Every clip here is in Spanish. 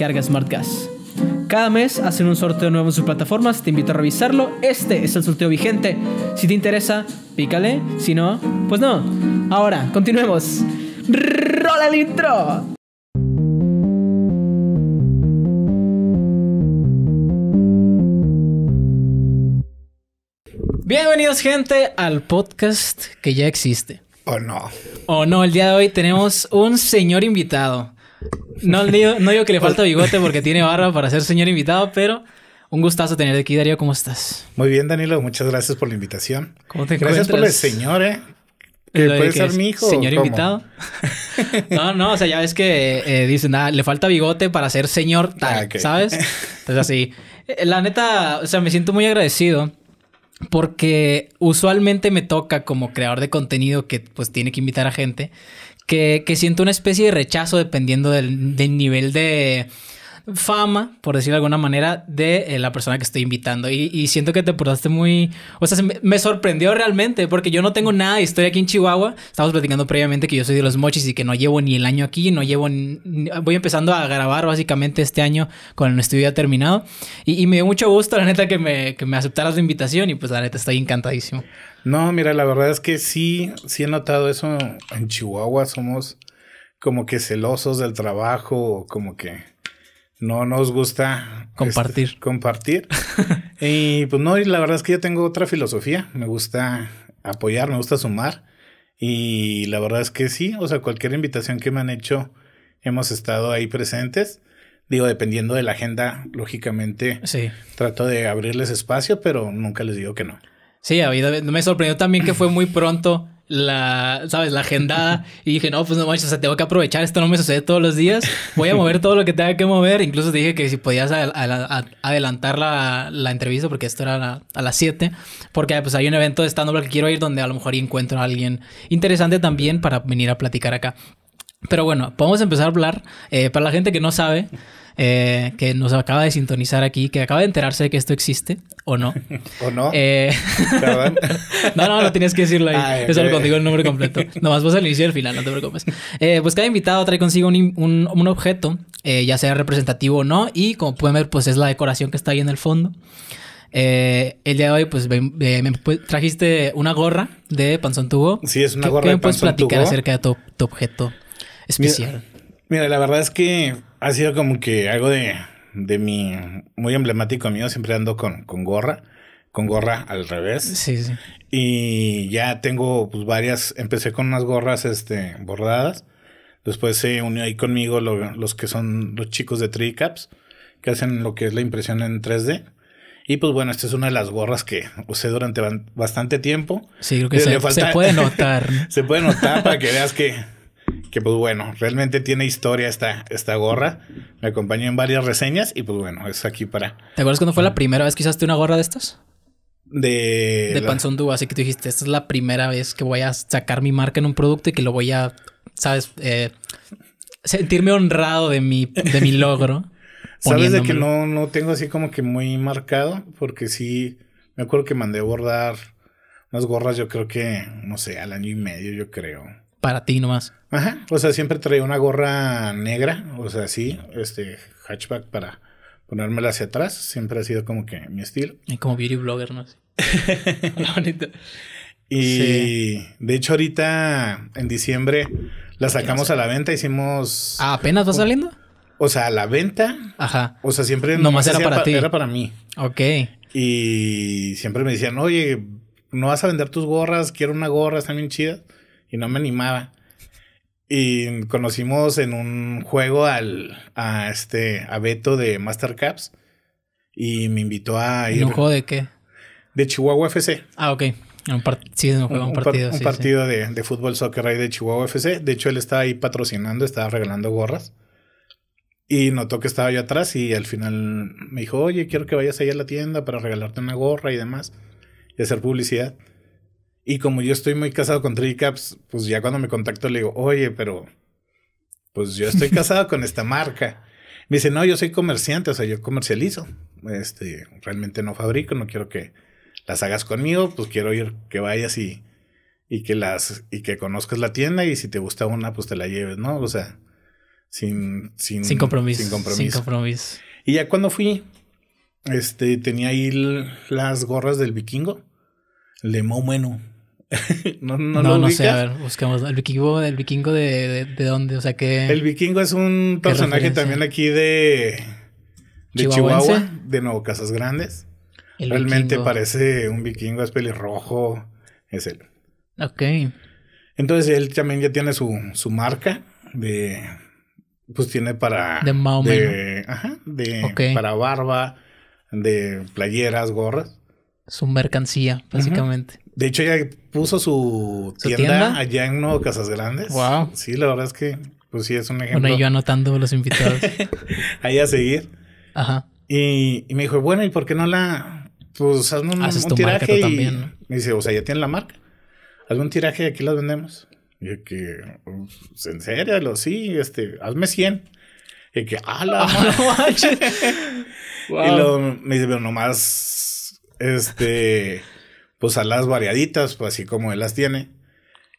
Carga Gas. Cada mes hacen un sorteo nuevo en sus plataformas, te invito a revisarlo. Este es el sorteo vigente. Si te interesa, pícale. Si no, pues no. Ahora, continuemos. ¡Rola el intro! Bienvenidos, gente, al podcast que ya existe. O no. O no, el día de hoy tenemos un señor invitado. No, digo, que le falta bigote porque tiene barba para ser señor invitado, pero un gustazo tenerte aquí, Darío. ¿Cómo estás? Muy bien, Danilo. Muchas gracias por la invitación. ¿Cómo te gracias por el señor, ¿eh? puede ser mi hijo. Señor invitado. no, no, o sea, ya ves que eh, dicen, ah, le falta bigote para ser señor tal, ah, ¿sabes? Entonces, así. Eh, la neta, o sea, me siento muy agradecido porque usualmente me toca como creador de contenido que pues tiene que invitar a gente que, siento una especie de rechazo dependiendo del nivel de, fama, por decir de alguna manera, de eh, la persona que estoy invitando. Y, siento que te portaste muy... O sea, me, sorprendió realmente porque yo no tengo nada y estoy aquí en Chihuahua. Estamos platicando previamente que yo soy de los mochis y que no llevo ni el año aquí, no llevo... voy empezando a grabar básicamente este año con el estudio ya terminado. Y, me dio mucho gusto, la neta, que me, que me aceptaras la invitación y pues la neta estoy encantadísimo. No, mira, la verdad es que sí, sí he notado eso en Chihuahua. Somos como que celosos del trabajo, como que no nos gusta este, compartir. compartir. y pues no, y la verdad es que yo tengo otra filosofía. Me gusta apoyar, me gusta sumar. Y la verdad es que sí, o sea, cualquier invitación que me han hecho, hemos estado ahí presentes. Digo, dependiendo de la agenda, lógicamente, sí. trato de abrirles espacio, pero nunca les digo que no. Sí, a mí me sorprendió también que fue muy pronto la, ¿sabes? La agendada. Y dije, no, pues no manches, o sea, tengo que aprovechar, esto no me sucede todos los días. Voy a mover todo lo que tenga que mover. Incluso dije que si podías adelantar la, la, entrevista, porque esto era a, las 7, porque pues hay un evento de stand-up que quiero ir donde a lo mejor encuentro a alguien interesante también para venir a platicar acá. Pero bueno, podemos empezar a hablar. Eh, para la gente que no sabe, eh, que nos acaba de sintonizar aquí, que acaba de enterarse de que esto existe, o no. ¿O no? Eh... no, no, no tienes que decirlo ahí. Eso ah, Yo solo contigo el nombre completo. Nomás vas al inicio y al final, no te preocupes. Eh, pues cada invitado trae consigo un, un, un objeto, eh, ya sea representativo o no, y como pueden ver, pues es la decoración que está ahí en el fondo. Eh, el día de hoy, pues me, trajiste una gorra de Panzón Tubo. Sí, es una gorra ¿qué de me puedes platicar acerca de tu, objeto especial? mira, la verdad es que ha sido como que algo de, de mi muy emblemático mío. Siempre ando con, con gorra, con gorra al revés. Sí, sí. Y ya tengo pues, varias. Empecé con unas gorras este, bordadas. Después se unió ahí conmigo los que son los chicos de Caps. que hacen lo que es la impresión en 3D. Y pues bueno, esta es una de las gorras que usé durante bastante tiempo. Sí, creo que se, puede notar. se puede notar para que veas que que pues bueno, realmente tiene historia esta, esta gorra. Me acompañó en varias reseñas y pues bueno, es aquí para... ¿Te acuerdas cuando fue la primera vez que usaste una gorra de estas? De... De así que tú dijiste, esta es la primera vez que voy a sacar mi marca en un producto y que lo voy a, ¿sabes? Eh, sentirme honrado de mi, de mi logro. Sabes de que no, no tengo así como que muy marcado, porque sí, me acuerdo que mandé a bordar unas gorras, yo creo que, no sé, al año y medio, yo creo para ti nomás. Ajá. O sea, siempre traía una gorra negra, o sea, sí, este hatchback para ponérmela hacia atrás. Siempre ha sido como que mi estilo. Y como beauty blogger, ¿no? La Y de hecho, ahorita en diciembre la sacamos a la venta, hicimos. Ah, ¿Apenas va saliendo? O sea, a la venta. Ajá. O sea, siempre. Nomás era para ti. Era para mí. Ok. Y siempre me decían, oye, no vas a vender tus gorras, quiero una gorra, están bien chidas y no me animaba. Y conocimos en un juego al, a este, a Beto de Master Caps y me invitó a ir. ¿Un juego de qué? De Chihuahua FC. Ah, ok. Un sí, un, juego, un, un partido. un partido De, de, fútbol soccer ahí de Chihuahua FC. De hecho, él estaba ahí patrocinando, estaba regalando gorras. Y notó que estaba yo atrás y al final me dijo, oye, quiero que vayas ahí a la tienda para regalarte una gorra y demás. Y hacer publicidad. Y como yo estoy muy casado con Tricaps, pues ya cuando me contacto le digo, oye, pero pues yo estoy casado con esta marca. Me dice, no, yo soy comerciante, o sea, yo comercializo. Este, realmente no fabrico, no quiero que las hagas conmigo, pues quiero ir que vayas y, y que las, y que conozcas la tienda y si te gusta una, pues te la lleves, ¿no? O sea, sin, sin, sin compromiso. Sin compromiso. Y ya cuando fui, este, tenía ahí las gorras del vikingo, Lemo Mau no, no, no, lo no sé, a ver, buscamos. El vikingo, el vikingo de, de, dónde, o sea que. El vikingo es un personaje también aquí de, de Chihuahua, de Nuevo Casas Grandes. Realmente parece un vikingo, es pelirrojo. Es él. Ok. Entonces él también ya tiene su, marca de. Pues tiene para. De Mao Ajá, de. Para barba, de playeras, gorras. Su mercancía, básicamente. De hecho, ya puso su, tienda, allá en Nuevo Casas Grandes. Wow. Sí, la verdad es que, pues sí, es un ejemplo. Bueno, yo anotando los invitados. ahí a seguir. Ajá. Y, me dijo, bueno, ¿y por qué no la, pues hazme un, Haces ah, un tiraje? Y también, Me dice, o sea, ya tienen la marca. Hazme un tiraje y aquí las vendemos. Y que, pues, en serio, lo sí, este, hazme 100. Y que, ala, ah, la wow. Ah, y luego me dice, pero nomás, este, pues a las variaditas, pues así como él las tiene.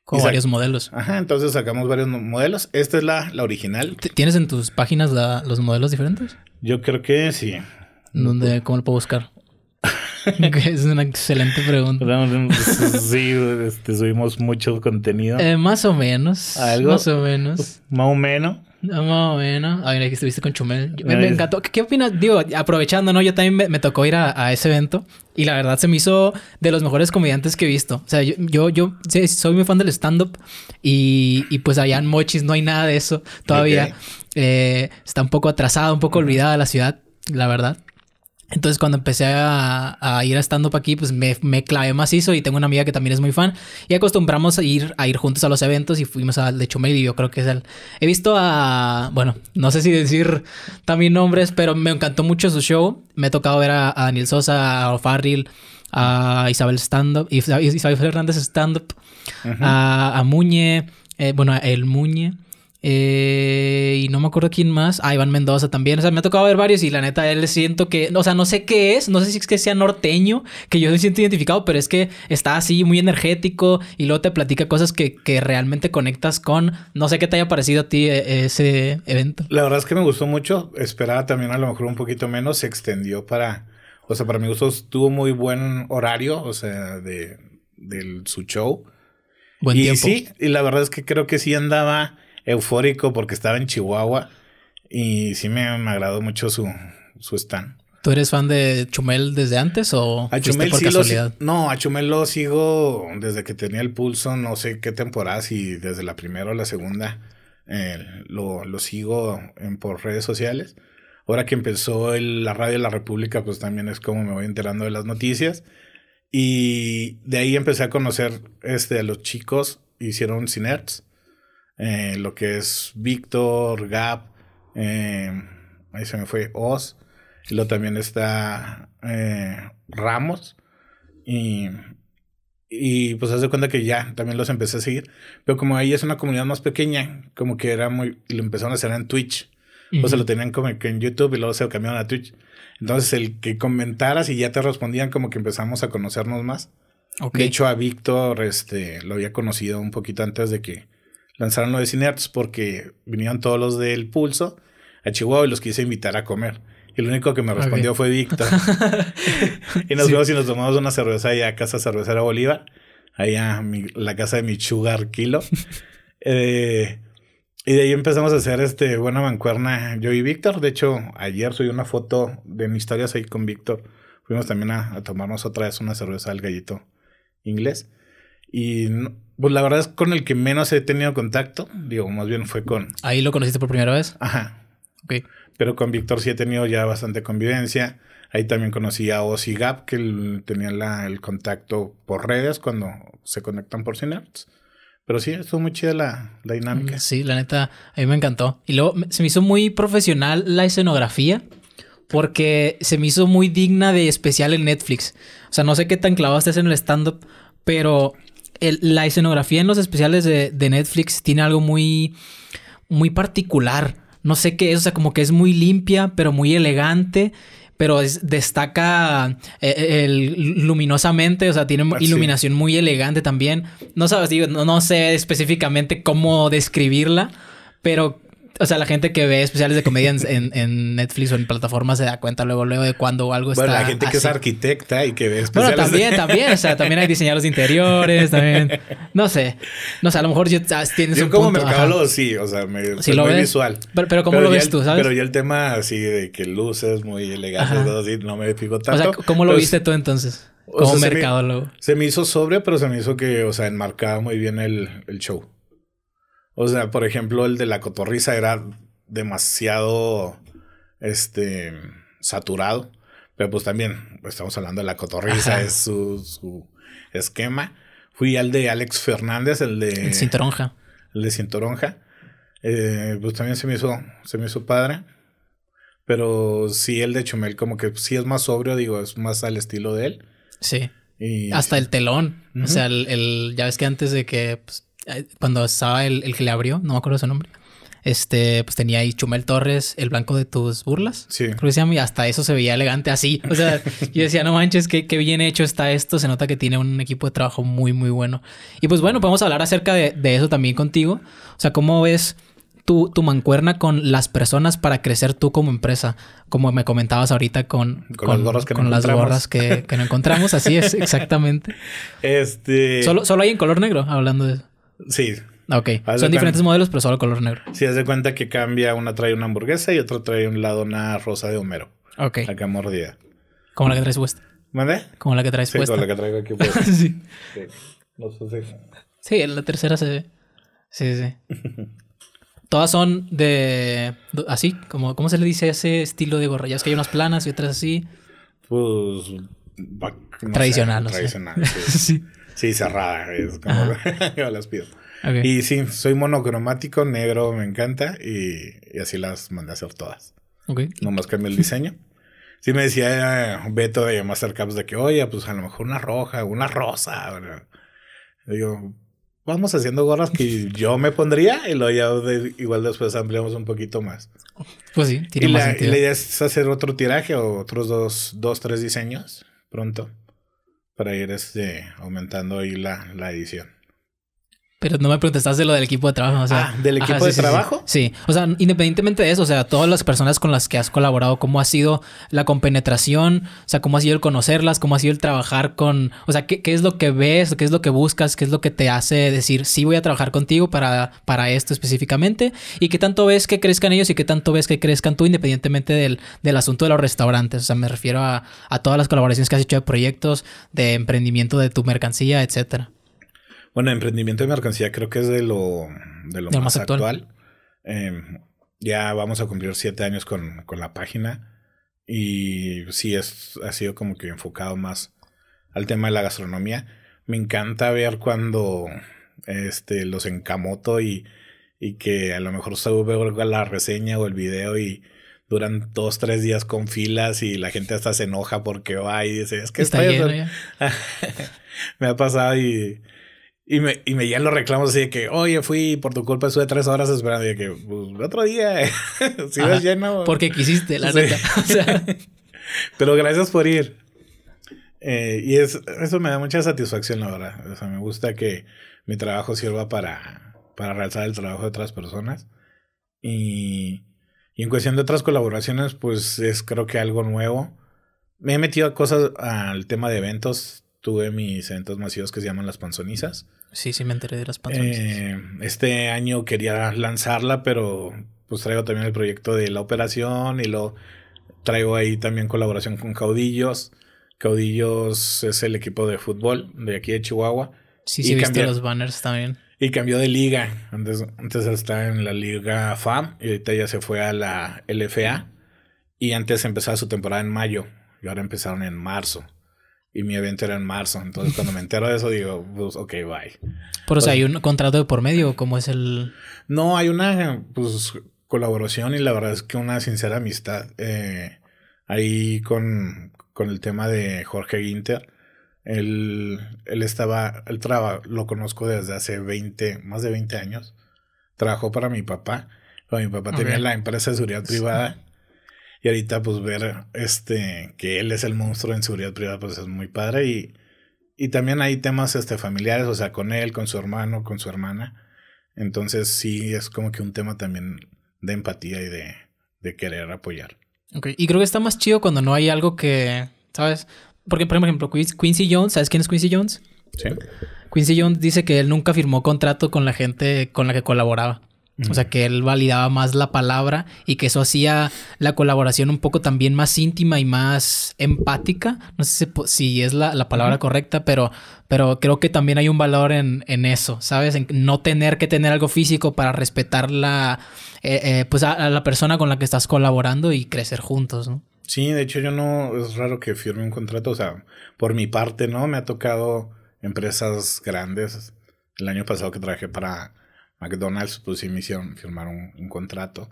Con varios modelos. Ajá, entonces sacamos varios modelos. Esta es la, la original. ¿Tienes en tus páginas los modelos diferentes? Yo creo que sí. ¿Dónde, ¿Cómo lo puedo buscar? es una excelente pregunta. Sí, este, subimos mucho contenido. Eh, más o menos. ¿Algo? Más o menos. Más o menos. No, bueno. me Ay, que estuviste con Chumel. Me, encantó. ¿Qué, opinas? Digo, aprovechando, ¿no? Yo también me, tocó ir a, ese evento. Y la verdad se me hizo de los mejores comediantes que he visto. O sea, yo, yo, soy muy fan del stand-up. Y, pues allá en Mochis no hay nada de eso todavía. Eh, está un poco atrasada, un poco olvidada la ciudad, la verdad. Entonces cuando empecé a, ir a stand-up aquí, pues me, me, clavé macizo y tengo una amiga que también es muy fan y acostumbramos a ir, a ir juntos a los eventos y fuimos al de Chumel yo creo que es el... He visto a... Bueno, no sé si decir también nombres, pero me encantó mucho su show. Me ha tocado ver a, Daniel Sosa, a O'Farrill, a Isabel Stand-up, Isabel Fernández Stand-up, a, Muñe, eh, bueno, a El Muñe. Eh, y no me acuerdo quién más. Ah, Iván Mendoza también. O sea, me ha tocado ver varios y la neta, él siento que, o sea, no sé qué es, no sé si es que sea norteño, que yo me siento identificado, pero es que está así muy energético y luego te platica cosas que, realmente conectas con. No sé qué te haya parecido a ti eh, ese evento. La verdad es que me gustó mucho. Esperaba también a lo mejor un poquito menos. Se extendió para, o sea, para mi gusto tuvo muy buen horario, o sea, de, de su show. Buen y tiempo. sí, y la verdad es que creo que sí andaba eufórico porque estaba en Chihuahua y sí me, me agradó mucho su, stand. ¿Tú eres fan de Chumel desde antes o a por casualidad? no, a Chumel lo sigo desde que tenía el pulso, no sé qué temporada, si desde la primera o la segunda eh, lo, lo, sigo en, por redes sociales. Ahora que empezó la radio de la República, pues también es como me voy enterando de las noticias. Y de ahí empecé a conocer este, a los chicos, hicieron Cinerts eh, lo que es Víctor, Gap, eh, ahí se me fue Oz, y luego también está eh, Ramos, y, y pues haz de cuenta que ya también los empecé a seguir, pero como ahí es una comunidad más pequeña, como que era muy, y lo empezaron a hacer en Twitch. O se lo tenían como que en YouTube y luego se lo cambiaron a Twitch. Entonces, el que comentaras y ya te respondían, como que empezamos a conocernos más. De hecho, a Víctor este, lo había conocido un poquito antes de que lanzaron los de porque vinieron todos los del Pulso a Chihuahua y los quise invitar a comer. Y lo único que me respondió fue Víctor. y nos vimos y nos tomamos una cerveza allá a Casa Cervecera Bolívar, allá a la casa de mi sugar kilo. Eh, y de ahí empezamos a hacer este buena mancuerna yo y Víctor. De hecho, ayer subí una foto de mis historias ahí con Víctor. Fuimos también a, a, tomarnos otra vez una cerveza al gallito inglés. Y pues la verdad es con el que menos he tenido contacto. Digo, más bien fue con. ¿Ahí lo conociste por primera vez? Ajá. Ok. Pero con Víctor sí he tenido ya bastante convivencia. Ahí también conocí a Ozzy Gap, que tenía el contacto por redes cuando se conectan por Cinerts. Pero sí, estuvo muy chida la, la, dinámica. Mm, sí, la neta, a mí me encantó. Y luego se me hizo muy profesional la escenografía, porque se me hizo muy digna de especial en Netflix. O sea, no sé qué tan clavaste en el stand-up, pero la escenografía en los especiales de, Netflix tiene algo muy, muy particular. No sé qué es, o sea, como que es muy limpia, pero muy elegante pero destaca eh, eh, el, luminosamente, o sea, tiene ah, iluminación muy elegante también. No sabes, digo, no, sé específicamente cómo describirla, pero o sea, la gente que ve especiales de comedia en, en, Netflix o en plataformas se da cuenta luego, luego de cuando algo está. Bueno, la gente que es arquitecta y que ve especiales. Bueno, también, también. O sea, también hay diseñadores de interiores, también. No sé. No sé, a lo mejor yo, ah, tienes yo un como mercadólogo, sí. O sea, me, muy visual. Pero, pero ¿cómo lo ves tú, sabes? Pero yo el tema así de que luces muy elegantes, así, no me fijo tanto. O sea, ¿cómo lo viste tú entonces? Como mercadólogo. Se me, hizo sobrio, pero se me hizo que, o sea, enmarcaba muy bien el, el show. O sea, por ejemplo, el de la cotorriza era demasiado este saturado. Pero pues también pues, estamos hablando de la cotorriza, es su, esquema. Fui al de Alex Fernández, el de. El Cintoronja. El de Cintoronja. Eh, pues también se me hizo, se me hizo padre. Pero sí, el de Chumel, como que sí es más sobrio, digo, es más al estilo de él. Sí. Hasta el telón. O sea, el, ya ves que antes de que pues, eh, cuando estaba el, que le abrió, no me acuerdo su nombre. Este, pues tenía ahí Chumel Torres, el blanco de tus burlas. Sí. Creo que y hasta eso se veía elegante así. O sea, yo decía, no manches, qué, qué, bien hecho está esto. Se nota que tiene un equipo de trabajo muy, muy bueno. Y pues bueno, podemos hablar acerca de, eso también contigo. O sea, ¿cómo ves tu, tu, mancuerna con las personas para crecer tú como empresa? Como me comentabas ahorita con, las gorras que, con encontramos. Así es, exactamente. Este. Solo, solo hay en color negro, hablando de eso. Sí. Ok. Son diferentes modelos, pero solo color negro. Si, haz de cuenta que cambia. Una trae una hamburguesa y otra trae un lado una rosa de Homero. Ok. Como la que traes puesta. Como la que traes sí, puesta. Como la que traigo aquí puesta. sí. en la tercera se ve. Sí, sí. Todas son de. Así, como. ¿Cómo se le dice ese estilo de gorra? es que hay unas planas y otras así. Pues. tradicional, Tradicional. sí. Sí, cerrada, yo las pido. Y sí, soy monocromático, negro, me encanta y, así las mandé a hacer todas. Okay. Nomás cambié el diseño. Sí me decía eh, Beto de Mastercaps de que, oye, pues a lo mejor una roja, una rosa. digo, vamos haciendo gorras que yo me pondría y luego ya igual después ampliamos un poquito más. Pues sí, tiene y más la, la idea es hacer otro tiraje o otros dos, dos, tres diseños pronto para ir este, aumentando ahí la, la edición. Pero no me preguntaste lo del equipo de trabajo. O sea, ah, del equipo de trabajo. Sí, O sea, independientemente de eso, o sea, todas las personas con las que has colaborado, cómo ha sido la compenetración, o sea, cómo ha sido el conocerlas, cómo ha sido el trabajar con, o sea, qué, es lo que ves, qué es lo que buscas, qué es lo que te hace decir, sí voy a trabajar contigo para, para esto específicamente, y qué tanto ves que crezcan ellos y qué tanto ves que crezcan tú, independientemente del, del asunto de los restaurantes. O sea, me refiero a, a todas las colaboraciones que has hecho de proyectos, de emprendimiento de tu mercancía, etcétera. Bueno, emprendimiento de mercancía creo que es de lo, de lo más, actual. Em, ya vamos a cumplir siete años con, la página y sí, es, ha sido como que enfocado más al tema de la gastronomía. Me encanta ver cuando este, los encamoto y, y que a lo mejor se sube la reseña o el video y duran dos, tres días con filas y la gente hasta se enoja porque va y dice, es que está Me ha pasado y y me, y me llegan los reclamos así de que, oye, fui por tu culpa, estuve tres horas esperando. Y de que, pues, otro día, si vas lleno. Porque quisiste, la neta. Pero gracias por ir. Eh, y es, eso me da mucha satisfacción, la verdad. O sea, me gusta que mi trabajo sirva para, para realzar el trabajo de otras personas. Y, y en cuestión de otras colaboraciones, pues es creo que algo nuevo. Me he metido a cosas al tema de eventos tuve mis eventos masivos que se llaman las panzonizas. Sí, sí me enteré de las panzonizas. Eh, este año quería lanzarla, pero pues traigo también el proyecto de la operación y lo traigo ahí también colaboración con Caudillos. Caudillos es el equipo de fútbol de aquí de Chihuahua. Sí, sí, viste los banners también. Y cambió de liga. Antes, antes estaba en la liga FAM y ahorita ya se fue a la LFA. Y antes empezaba su temporada en mayo y ahora empezaron en marzo y mi evento era en marzo. Entonces, cuando me entero de eso, digo, pues, ok, bye. Pero, o pues, ¿hay un contrato de por medio? ¿Cómo es el...? No, hay una, pues, colaboración y la verdad es que una sincera amistad. Eh, ahí con, el tema de Jorge Guinter. Él, estaba, él traba, lo conozco desde hace 20, más de 20 años. Trabajó para mi papá. mi papá tenía la empresa de seguridad privada. Y ahorita, pues, ver este que él es el monstruo en seguridad privada, pues es muy padre. Y, y también hay temas este, familiares, o sea, con él, con su hermano, con su hermana. Entonces, sí, es como que un tema también de empatía y de, de querer apoyar. Ok, y creo que está más chido cuando no hay algo que, ¿sabes? Porque, por ejemplo, Quincy Jones, ¿sabes quién es Quincy Jones? Sí. Quincy Jones dice que él nunca firmó contrato con la gente con la que colaboraba. O sea, que él validaba más la palabra y que eso hacía la colaboración un poco también más íntima y más empática. No sé si, es la, palabra correcta, pero, pero creo que también hay un valor en, eso, ¿sabes? En no tener que tener algo físico para respetar la, eh, eh, pues a, la persona con la que estás colaborando y crecer juntos, ¿no? Sí, de hecho yo no, es raro que firme un contrato, o sea, por mi parte, ¿no? Me ha tocado empresas grandes. El año pasado que trabajé para McDonald's, pues sí me hicieron firmar un, contrato.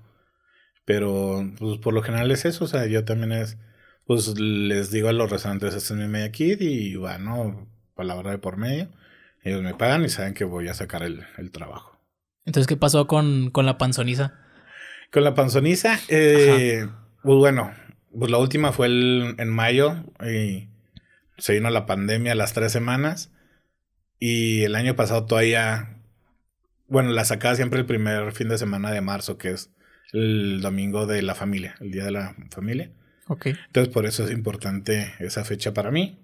Pero, pues por lo general es eso, o sea, yo también es, pues les digo a los restaurantes, Este es mi media kit y bueno, palabra de por medio. Ellos me pagan y saben que voy a sacar el, trabajo. Entonces, ¿qué pasó con, con la panzoniza? Con la panzoniza, eh, pues bueno, pues la última fue en mayo y se vino la pandemia las tres semanas. Y el año pasado todavía bueno, la sacaba siempre el primer fin de semana de marzo, que es el domingo de la familia, el día de la familia. Ok. Entonces, por eso es importante esa fecha para mí.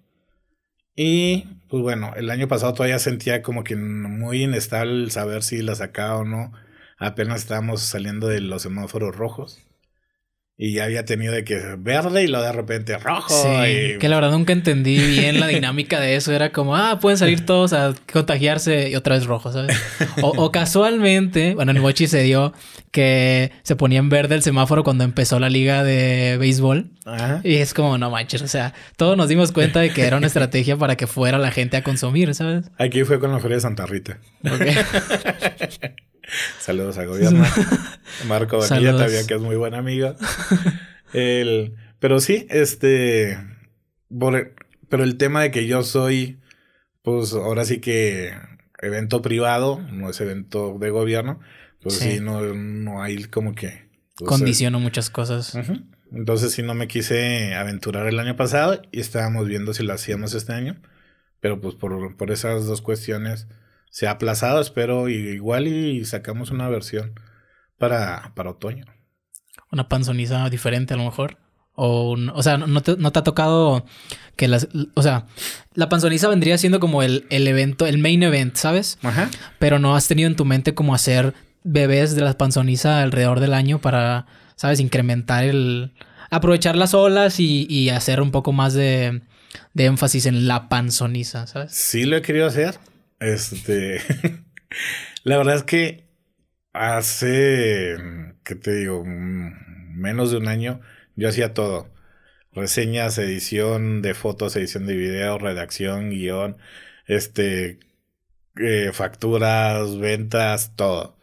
Y pues bueno, el año pasado todavía sentía como que muy inestable saber si la sacaba o no. Apenas estábamos saliendo de los semáforos rojos y ya había tenido de que verde y lo de repente rojo. Sí, que la verdad nunca entendí bien la dinámica de eso. Era como, ah, pueden salir todos a contagiarse y otra vez rojo, ¿sabes? O, casualmente, bueno, en Mochi se dio que se ponía en verde el semáforo cuando empezó la liga de béisbol. Ajá. Y es como, no manches, o sea, todos nos dimos cuenta de que era una estrategia para que fuera la gente a consumir, ¿sabes? Aquí fue con los Feria de Santa Rita. Saludos a gobierno. Marco Bonilla, también que es muy buen amigo. pero sí, este. pero el tema de que yo soy, pues ahora sí que evento privado, no es evento de gobierno, pues sí, no, hay como que. Pues, Condiciono eh, muchas cosas. Entonces sí no me quise aventurar el año pasado y estábamos viendo si lo hacíamos este año, pero pues por, por esas dos cuestiones se ha aplazado, espero, igual y sacamos una versión para, otoño. Una panzoniza diferente a lo mejor. O, o sea, no te, ha tocado que las... O sea, la panzoniza vendría siendo como el, evento, el main event, ¿sabes? Ajá. Pero no has tenido en tu mente como hacer bebés de la panzoniza alrededor del año para, ¿sabes? Incrementar el... Aprovechar las olas y, hacer un poco más de, de énfasis en la panzoniza, ¿sabes? Sí lo he querido hacer, este. la verdad es que hace. ¿Qué te digo? Mm, menos de un año, yo hacía todo: reseñas, edición de fotos, edición de video, redacción, guión, este. Eh, facturas, ventas, todo.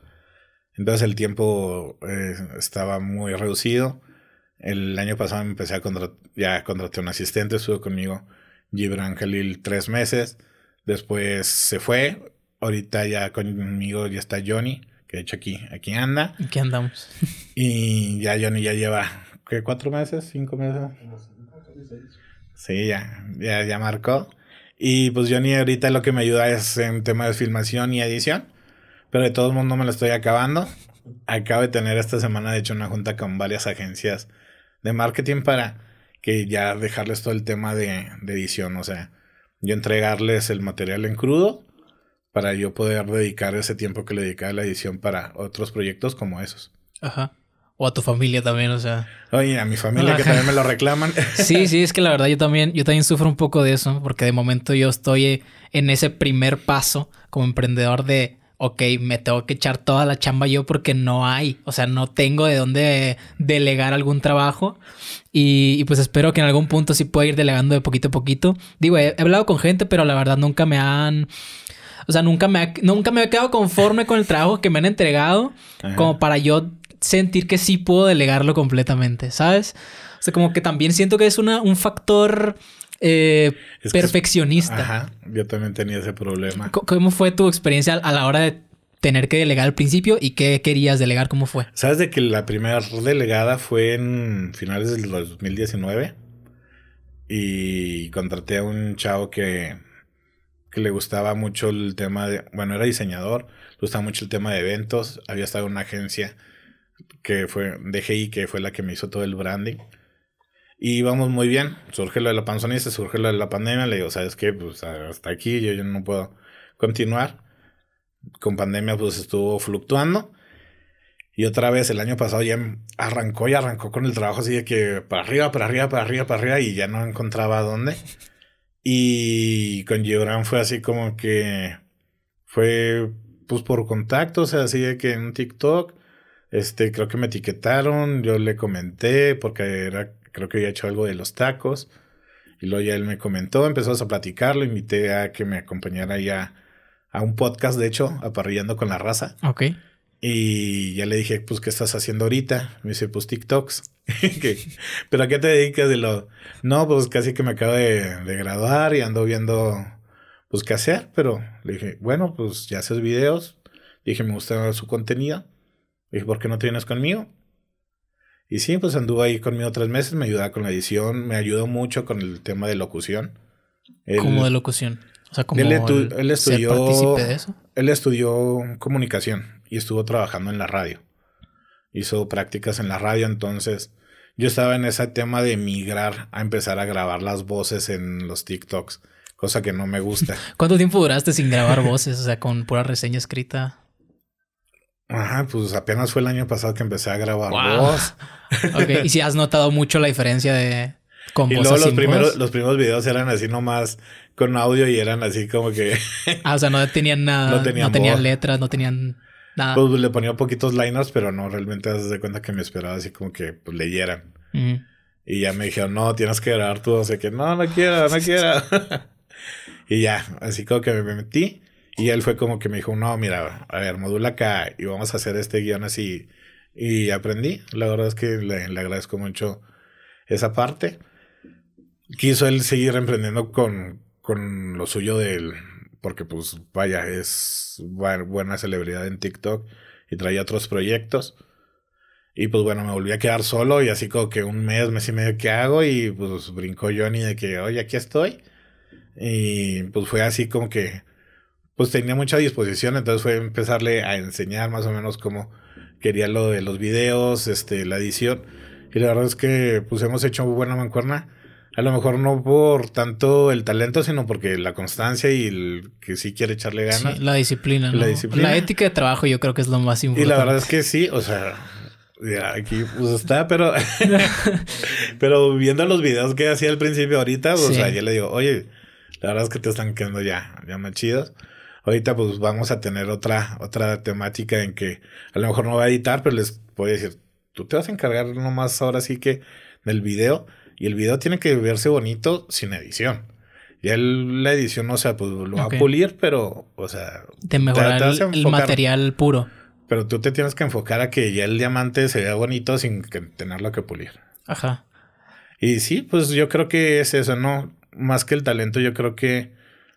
Entonces el tiempo eh, estaba muy reducido. El año pasado empecé a contratar, ya contraté un asistente, estuvo conmigo Gibran Angelil tres meses. Después se fue. Ahorita ya conmigo ya está Johnny, que de hecho aquí, aquí anda. Aquí andamos. Y ya Johnny ya lleva, ¿qué? ¿Cuatro meses? ¿Cinco meses? Sí, ya, ya, marcó. Y pues Johnny ahorita lo que me ayuda es en tema de filmación y edición. Pero de todo mundo me lo estoy acabando. Acabo de tener esta semana, de hecho, una junta con varias agencias de marketing para que ya dejarles todo el tema de edición. O sea, yo entregarles el material en crudo para yo poder dedicar ese tiempo que le dedicaba a la edición para otros proyectos como esos. Ajá. O a tu familia también, o sea. Oye, a mi familia que también me lo reclaman. Sí, sí, es que la verdad yo también, yo también sufro un poco de eso, porque de momento yo estoy eh, en ese primer paso como emprendedor de ok, me tengo que echar toda la chamba yo porque no hay, o sea, no tengo de dónde delegar algún trabajo. Y, pues espero que en algún punto sí pueda ir delegando de poquito a poquito. Digo, he, hablado con gente, pero la verdad nunca me han... O sea, nunca me, nunca me he quedado conforme con el trabajo que me han entregado como para yo sentir que sí puedo delegarlo completamente, ¿sabes? O sea, como que también siento que es una, un factor eh, perfeccionista. yo también tenía ese problema. ¿Cómo fue tu experiencia a la hora de tener que delegar al principio y qué querías delegar? ¿Cómo fue? Sabes de que la primera delegada fue en finales del 2019 y contraté a un chavo que, que le gustaba mucho el tema de, bueno, era diseñador, le gustaba mucho el tema de eventos, había estado en una agencia que fue DGI, que fue la que me hizo todo el branding. Y vamos muy bien. Surge lo de la se surge lo de la pandemia. Le digo, ¿sabes qué? Pues hasta aquí yo, yo no puedo continuar. Con pandemia pues estuvo fluctuando. Y otra vez el año pasado ya arrancó y arrancó con el trabajo así de que para arriba, para arriba, para arriba, para arriba y ya no encontraba dónde. Y con Gibran fue así como que fue pues por contacto, o sea, así de que en un TikTok, este, creo que me etiquetaron, yo le comenté porque era creo que había hecho algo de los tacos. Y luego ya él me comentó, empezamos a platicar, lo invité a que me acompañara ya a un podcast, de hecho, Aparrillando con la Raza. Ok. Y ya le dije, pues, ¿qué estás haciendo ahorita? Me dice, pues, TikToks. ¿Pero a qué te dedicas? De lo... No, pues, casi que me acabo de, graduar y ando viendo, pues, qué hacer. Pero le dije, bueno, pues, ya haces videos. Dije, me gusta su contenido. dije, ¿por qué no te vienes conmigo? Y sí, pues anduvo ahí conmigo tres meses, me ayudaba con la edición, me ayudó mucho con el tema de locución. como ¿Cómo de locución? O sea, como él, él estudió, de eso? Él estudió comunicación y estuvo trabajando en la radio. Hizo prácticas en la radio, entonces yo estaba en ese tema de migrar a empezar a grabar las voces en los TikToks, cosa que no me gusta. ¿Cuánto tiempo duraste sin grabar voces? O sea, con pura reseña escrita. Ajá, pues apenas fue el año pasado que empecé a grabar voz. y si has notado mucho la diferencia de con voz y luego los primeros, los primeros videos eran así nomás con audio y eran así como que. ah, o sea, no tenían nada. No tenían, letras, no tenían nada. Pues le ponía poquitos liners, pero no, realmente haces de cuenta que me esperaba así como que pues, leyeran. Y ya me dijeron, no, tienes que grabar tú. O sea que no, no quiero, no quiero. y ya, así como que me metí. Y él fue como que me dijo, no, mira, a ver, modula acá y vamos a hacer este guión así. Y aprendí. La verdad es que le, agradezco mucho esa parte. Quiso él seguir emprendiendo con, lo suyo de él. Porque pues vaya, es buena celebridad en TikTok y traía otros proyectos. Y pues bueno, me volví a quedar solo y así como que un mes, mes y medio que hago y pues brincó Johnny de que, oye, aquí estoy. Y pues fue así como que pues tenía mucha disposición, entonces fue empezarle a enseñar más o menos cómo quería lo de los videos, este, la edición. Y la verdad es que pues hemos hecho buena mancuerna. A lo mejor no por tanto el talento, sino porque la constancia y el que sí quiere echarle ganas. la disciplina. La disciplina. La ética de trabajo yo creo que es lo más importante. Y la verdad es que sí, o sea, aquí pues está, pero, pero viendo los videos que hacía al principio ahorita, o pues, sea, yo le digo, oye, la verdad es que te están quedando ya, ya más chidos. Ahorita pues vamos a tener otra, otra temática en que a lo mejor no va a editar, pero les voy a decir, tú te vas a encargar nomás ahora sí que del video y el video tiene que verse bonito sin edición. Ya la edición, o sea, pues lo va a pulir, pero, o sea... De mejorar el material puro. Pero tú te tienes que enfocar a que ya el diamante se vea bonito sin tenerlo que pulir. Ajá. Y sí, pues yo creo que es eso, ¿no? Más que el talento, yo creo que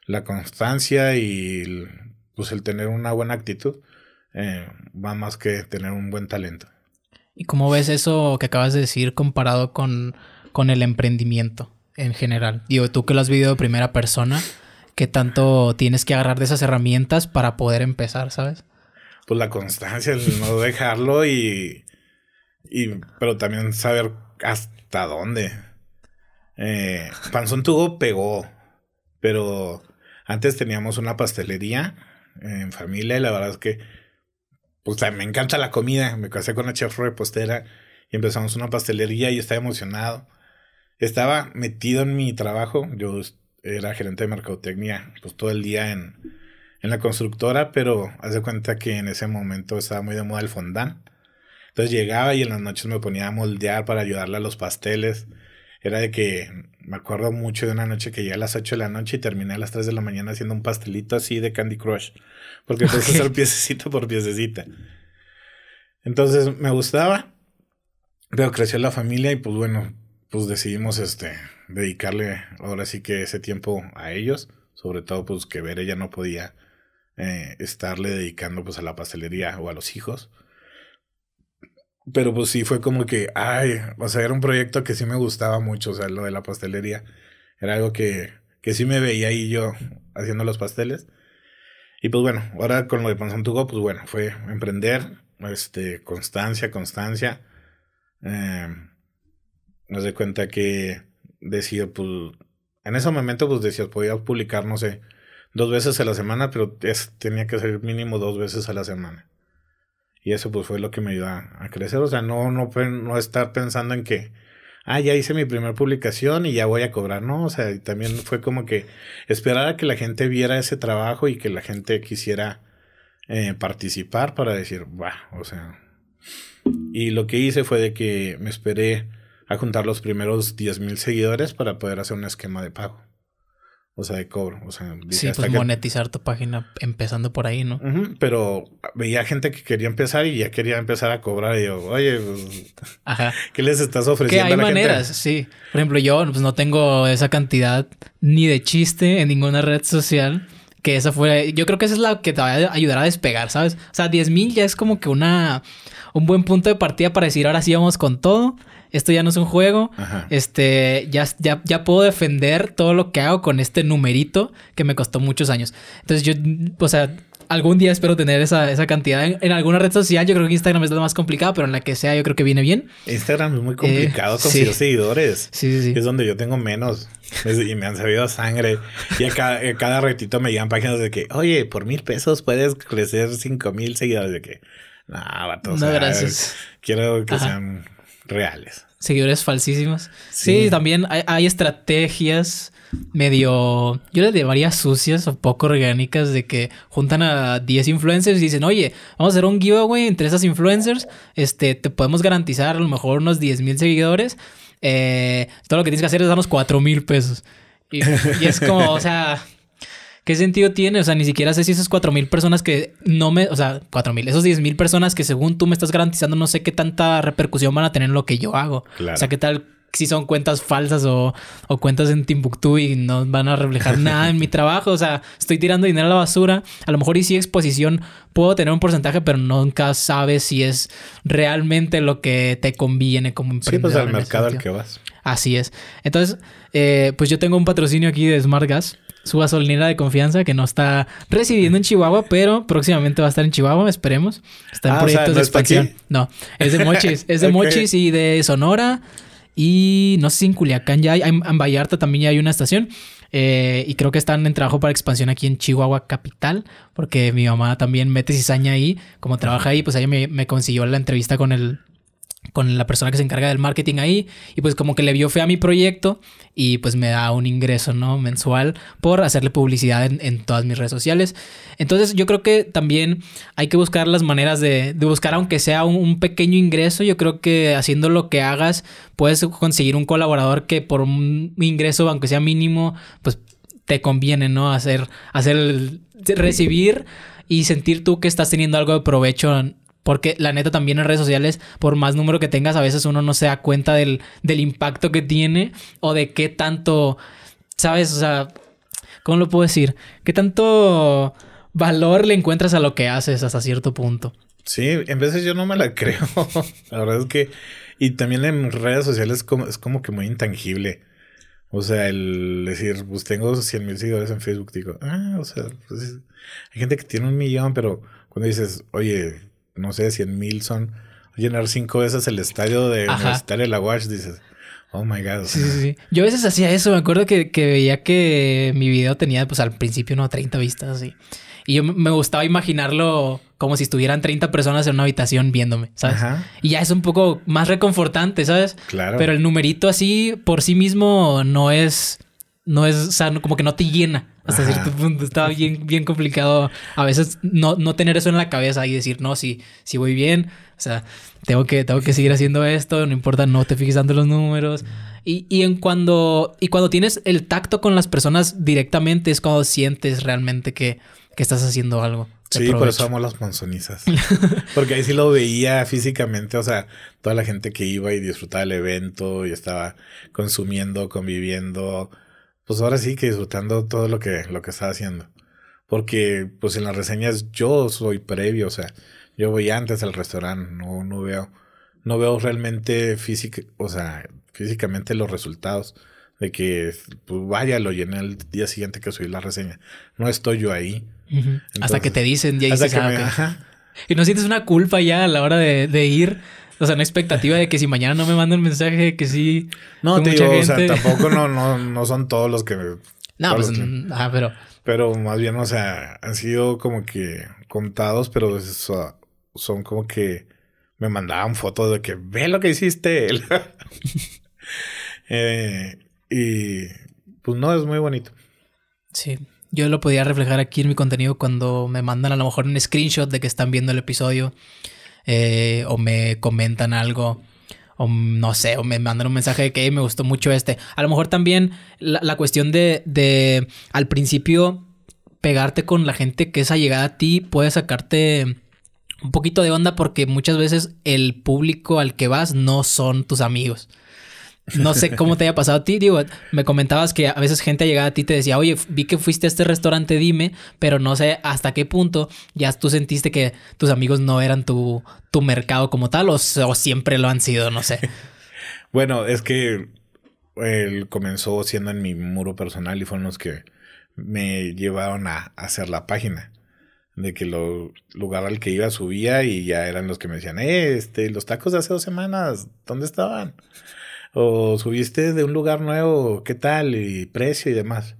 la constancia y pues el tener una buena actitud eh, va más que tener un buen talento. ¿Y cómo ves eso que acabas de decir comparado con, con el emprendimiento en general? Digo, tú que lo has vivido de primera persona, ¿qué tanto tienes que agarrar de esas herramientas para poder empezar, sabes? Pues la constancia, el no dejarlo y, y... Pero también saber hasta dónde. Eh, Panzón tuvo, pegó, pero antes teníamos una pastelería en familia y la verdad es que pues me encanta la comida. Me casé con la chef repostera y empezamos una pastelería y estaba emocionado. Estaba metido en mi trabajo. Yo era gerente de mercadotecnia pues todo el día en, en la constructora, pero hace cuenta que en ese momento estaba muy de moda el fondant. Entonces llegaba y en las noches me ponía a moldear para ayudarle a los pasteles era de que me acuerdo mucho de una noche que ya a las 8 de la noche y terminé a las 3 de la mañana haciendo un pastelito así de Candy Crush, porque empecé pues, hacer piececito por piececita. Entonces me gustaba, pero creció la familia y pues bueno, pues decidimos este, dedicarle ahora sí que ese tiempo a ellos, sobre todo pues que ver ella no podía eh, estarle dedicando pues a la pastelería o a los hijos. Pero pues sí fue como que, ay, o sea, era un proyecto que sí me gustaba mucho, o sea, lo de la pastelería. Era algo que, sí me veía ahí yo haciendo los pasteles. Y pues bueno, ahora con lo de Panzantugo, pues bueno, fue emprender, este, constancia, constancia. Eh, nos cuenta que decía, pues, en ese momento, pues decía, podía publicar, no sé, dos veces a la semana, pero es, tenía que ser mínimo dos veces a la semana. Y eso pues fue lo que me ayudó a, crecer. O sea, no, no, no estar pensando en que, ah, ya hice mi primera publicación y ya voy a cobrar. No, o sea, y también fue como que esperar a que la gente viera ese trabajo y que la gente quisiera eh, participar para decir, va, o sea. Y lo que hice fue de que me esperé a juntar los primeros 10 mil seguidores para poder hacer un esquema de pago. O sea, de cobro. O sea, sí, pues monetizar tu página empezando por ahí, ¿no? pero veía gente que quería empezar y ya quería empezar a cobrar. Y yo, oye, ¿qué les estás ofreciendo? Que hay maneras, sí. Por ejemplo, yo pues, no tengo esa cantidad ni de chiste en ninguna red social. Que esa fuera... yo creo que esa es la que te va a ayudar a despegar, ¿sabes? O sea, 10 mil ya es como que una, un buen punto de partida para decir ahora sí vamos con todo esto ya no es un juego, este, ya, ya, puedo defender todo lo que hago con este numerito que me costó muchos años. Entonces yo, o sea, algún día espero tener esa, cantidad. En, alguna red social, yo creo que Instagram es la más complicada... pero en la que sea, yo creo que viene bien. Instagram es muy complicado eh, con seguidores. Sí, sí, sí. Es donde yo tengo menos. Y me han sabido sangre. Y a cada, ratito me llegan páginas de que, oye, por mil pesos puedes crecer cinco mil seguidores. De que, no, gracias. Quiero que sean reales. Seguidores falsísimos. Sí, también hay, estrategias medio, yo les varias sucias o poco orgánicas de que juntan a 10 influencers y dicen, oye, vamos a hacer un giveaway entre esas influencers, este, te podemos garantizar a lo mejor unos 10 mil seguidores, eh, todo lo que tienes que hacer es darnos 4 mil pesos. y es como, o sea, ¿qué sentido tiene? O sea, ni siquiera sé si esas mil personas que no me, o sea, mil, esos mil personas que según tú me estás garantizando, no sé qué tanta repercusión van a tener en lo que yo hago. O sea, ¿qué tal si son cuentas falsas o, cuentas en Timbuktu y no van a reflejar nada en mi trabajo. O sea, estoy tirando dinero a la basura. A lo mejor y si exposición puedo tener un porcentaje, pero nunca sabes si es realmente lo que te conviene como emprendedor. Sí, pues al mercado al que vas. Así es. Entonces, eh, pues yo tengo un patrocinio aquí de Smart Gas su gasolinera de confianza que no está residiendo en Chihuahua, pero próximamente va a estar en Chihuahua, esperemos. Está en ah, proyectos de expansión. No, es de Mochis, es de Mochis y de Sonora. Y no sé si en Culiacán ya hay, en, Vallarta también ya hay una estación. Eh, y creo que están en trabajo para expansión aquí en Chihuahua Capital, porque mi mamá también mete cizaña ahí, como trabaja ahí, pues ella me, me consiguió la entrevista con el con la persona que se encarga del marketing ahí y pues como que le vio fe a mi proyecto y pues me da un ingreso no mensual por hacerle publicidad en, todas mis redes sociales entonces yo creo que también hay que buscar las maneras de, buscar aunque sea un, pequeño ingreso yo creo que haciendo lo que hagas puedes conseguir un colaborador que por un ingreso aunque sea mínimo pues te conviene no hacer hacer recibir y sentir tú que estás teniendo algo de provecho porque la neta también en redes sociales, por más número que tengas, a veces uno no se da cuenta del, impacto que tiene o de qué tanto, ¿sabes? O sea, ¿cómo lo puedo decir? ¿Qué tanto valor le encuentras a lo que haces hasta cierto punto? Sí, en veces yo no me la creo. la verdad es que... Y también en redes sociales es como, que muy intangible. O sea, el decir, pues tengo 100 mil seguidores en Facebook, digo, ah, o sea, pues, hay gente que tiene un millón, pero cuando dices, oye, no sé, 100 mil son llenar cinco veces el estadio de Ajá. de la Watch, dices. Oh my God. Sí, sí, sí. Yo a veces hacía eso. Me acuerdo que, veía que mi video tenía, pues al principio, no 30 vistas así. Y yo me gustaba imaginarlo como si estuvieran 30 personas en una habitación viéndome, ¿sabes? Y ya es un poco más reconfortante, ¿sabes? Claro. Pero el numerito así por sí mismo no es no es, o sea, como que no te llena hasta cierto punto. Pues, estaba bien, bien complicado a veces no, no tener eso en la cabeza y decir, no, sí, sí voy bien, o sea, tengo que, tengo que seguir haciendo esto, no importa, no te fijes dando los números. Y, en cuando, y cuando tienes el tacto con las personas directamente es cuando sientes realmente que, estás haciendo algo. Sí, por eso amo las monzonizas. Porque ahí sí lo veía físicamente, o sea, toda la gente que iba y disfrutaba el evento y estaba consumiendo, conviviendo, pues ahora sí que disfrutando todo lo que, lo que está haciendo. Porque pues en las reseñas yo soy previo, o sea, yo voy antes al restaurante, no, no veo, no veo realmente o sea, físicamente los resultados de que pues vaya, lo llené el día siguiente que subí la reseña. No estoy yo ahí. hasta que te dicen, ya hasta que Y no sientes una culpa ya a la hora de, de ir o sea, no expectativa de que si mañana no me mandan mensaje, que sí. No, te digo, o sea, tampoco no, no, son todos los que. No, pues, mm, ah, pero. Pero más bien, o sea, han sido como que contados, pero son como que me mandaban fotos de que ve lo que hiciste. Eh, y pues no, es muy bonito. Sí. Yo lo podía reflejar aquí en mi contenido cuando me mandan a lo mejor un screenshot de que están viendo el episodio eh, o me comentan algo o no sé, o me mandan un mensaje de que me gustó mucho este. A lo mejor también la, cuestión de, al principio pegarte con la gente que es allegada a ti puede sacarte un poquito de onda porque muchas veces el público al que vas no son tus amigos. No sé cómo te haya pasado a ti. Digo, me comentabas que a veces gente llegaba a ti y te decía, oye, vi que fuiste a este restaurante, dime, pero no sé hasta qué punto ya tú sentiste que tus amigos no eran tu, tu mercado como tal o, siempre lo han sido, no sé. bueno, es que él comenzó siendo en mi muro personal y fueron los que me llevaron a hacer la página. De que lo lugar al que iba subía y ya eran los que me decían, eh, este, los tacos de hace dos semanas, ¿dónde estaban? o subiste de un lugar nuevo, ¿qué tal? Y precio y demás.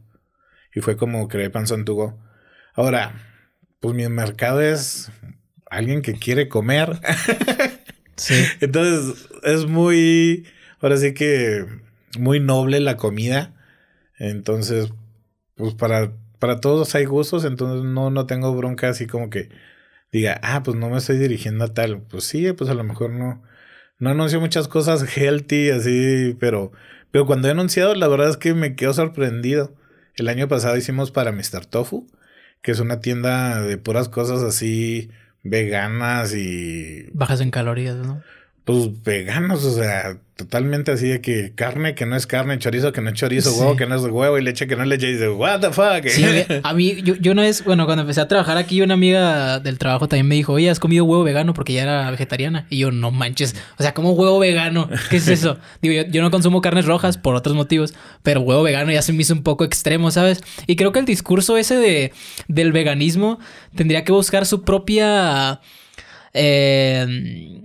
Y fue como creé Pan Santugo. Ahora, pues mi mercado es alguien que quiere comer. sí. Entonces, es muy, ahora sí que muy noble la comida. Entonces, pues para, para todos hay gustos, entonces no, no tengo bronca así como que diga, ah, pues no me estoy dirigiendo a tal. Pues sí, pues a lo mejor no no anuncio muchas cosas healthy, así, pero, pero cuando he anunciado, la verdad es que me quedo sorprendido. El año pasado hicimos para Mr. Tofu, que es una tienda de puras cosas así veganas y... Bajas en calorías, ¿no? Pues veganos, o sea, totalmente así de que carne que no es carne, chorizo que no es chorizo, huevo que no es huevo y leche que no es leche. Y ¿What the fuck? a mí, yo, yo no es, bueno, cuando empecé a trabajar aquí, una amiga del trabajo también me dijo, oye, has comido huevo vegano porque ya era vegetariana. Y yo, no manches, o sea, como huevo vegano, ¿qué es eso? Digo, yo, no consumo carnes rojas por otros motivos, pero huevo vegano ya se me hizo un poco extremo, ¿sabes? Y creo que el discurso ese de, del veganismo tendría que buscar su propia. Eh,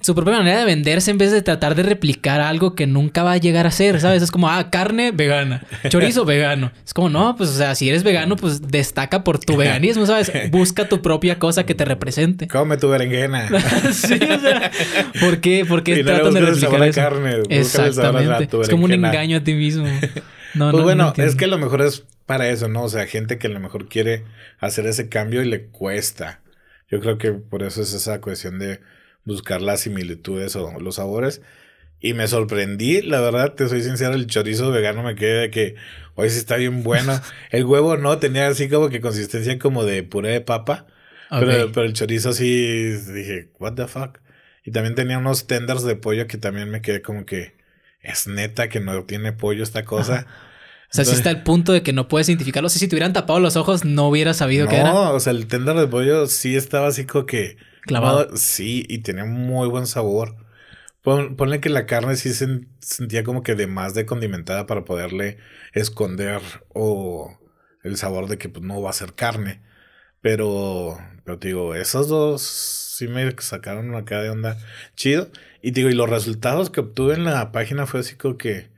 su propia manera de venderse en vez de tratar de replicar algo que nunca va a llegar a ser, ¿sabes? Es como, ah, carne vegana, chorizo vegano. Es como, no, pues, o sea, si eres vegano, pues destaca por tu veganismo, ¿sabes? Busca tu propia cosa que te represente. Come tu berenjena. sí, o sea, ¿por qué, por qué tratan de replicar eso? Carne, Exactamente. es como un engaño a ti mismo. No, pues bueno, es que a lo mejor es para eso, ¿no? O sea, gente que a lo mejor quiere hacer ese cambio y le cuesta. Yo creo que por eso es esa cuestión de buscar las similitudes o los sabores. Y me sorprendí, la verdad, te soy sincero, el chorizo vegano me quedé de que hoy sí está bien bueno. El huevo no, tenía así como que consistencia como de puré de papa. Pero, el chorizo sí dije, what the fuck. Y también tenía unos tenders de pollo que también me quedé como que es neta que no tiene pollo esta cosa. O sea, sí está al punto de que no puedes identificarlo. si te hubieran tapado los ojos, no hubiera sabido que qué era. No, o sea, el tender de pollo sí estaba así como que clavado. sí, y tenía muy buen sabor. ponle que la carne sí se sentía como que de más de condimentada para poderle esconder o el sabor de que pues, no va a ser carne. Pero, pero te digo, esos dos sí me sacaron acá de onda chido. Y digo, y los resultados que obtuve en la página fue así como que,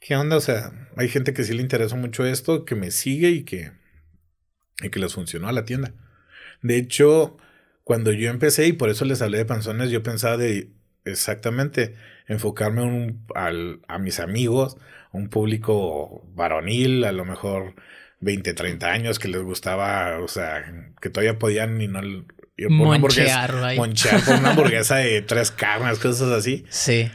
¿qué onda? O sea, hay gente que sí le interesa mucho esto, que me sigue y que, y que les funcionó a la tienda. De hecho, cuando yo empecé, y por eso les hablé de panzones, yo pensaba de exactamente enfocarme a mis amigos, un público varonil, a lo mejor 20, 30 años que les gustaba, o sea, que todavía podían y no por una hamburguesa de tres carnes, cosas así. Sí.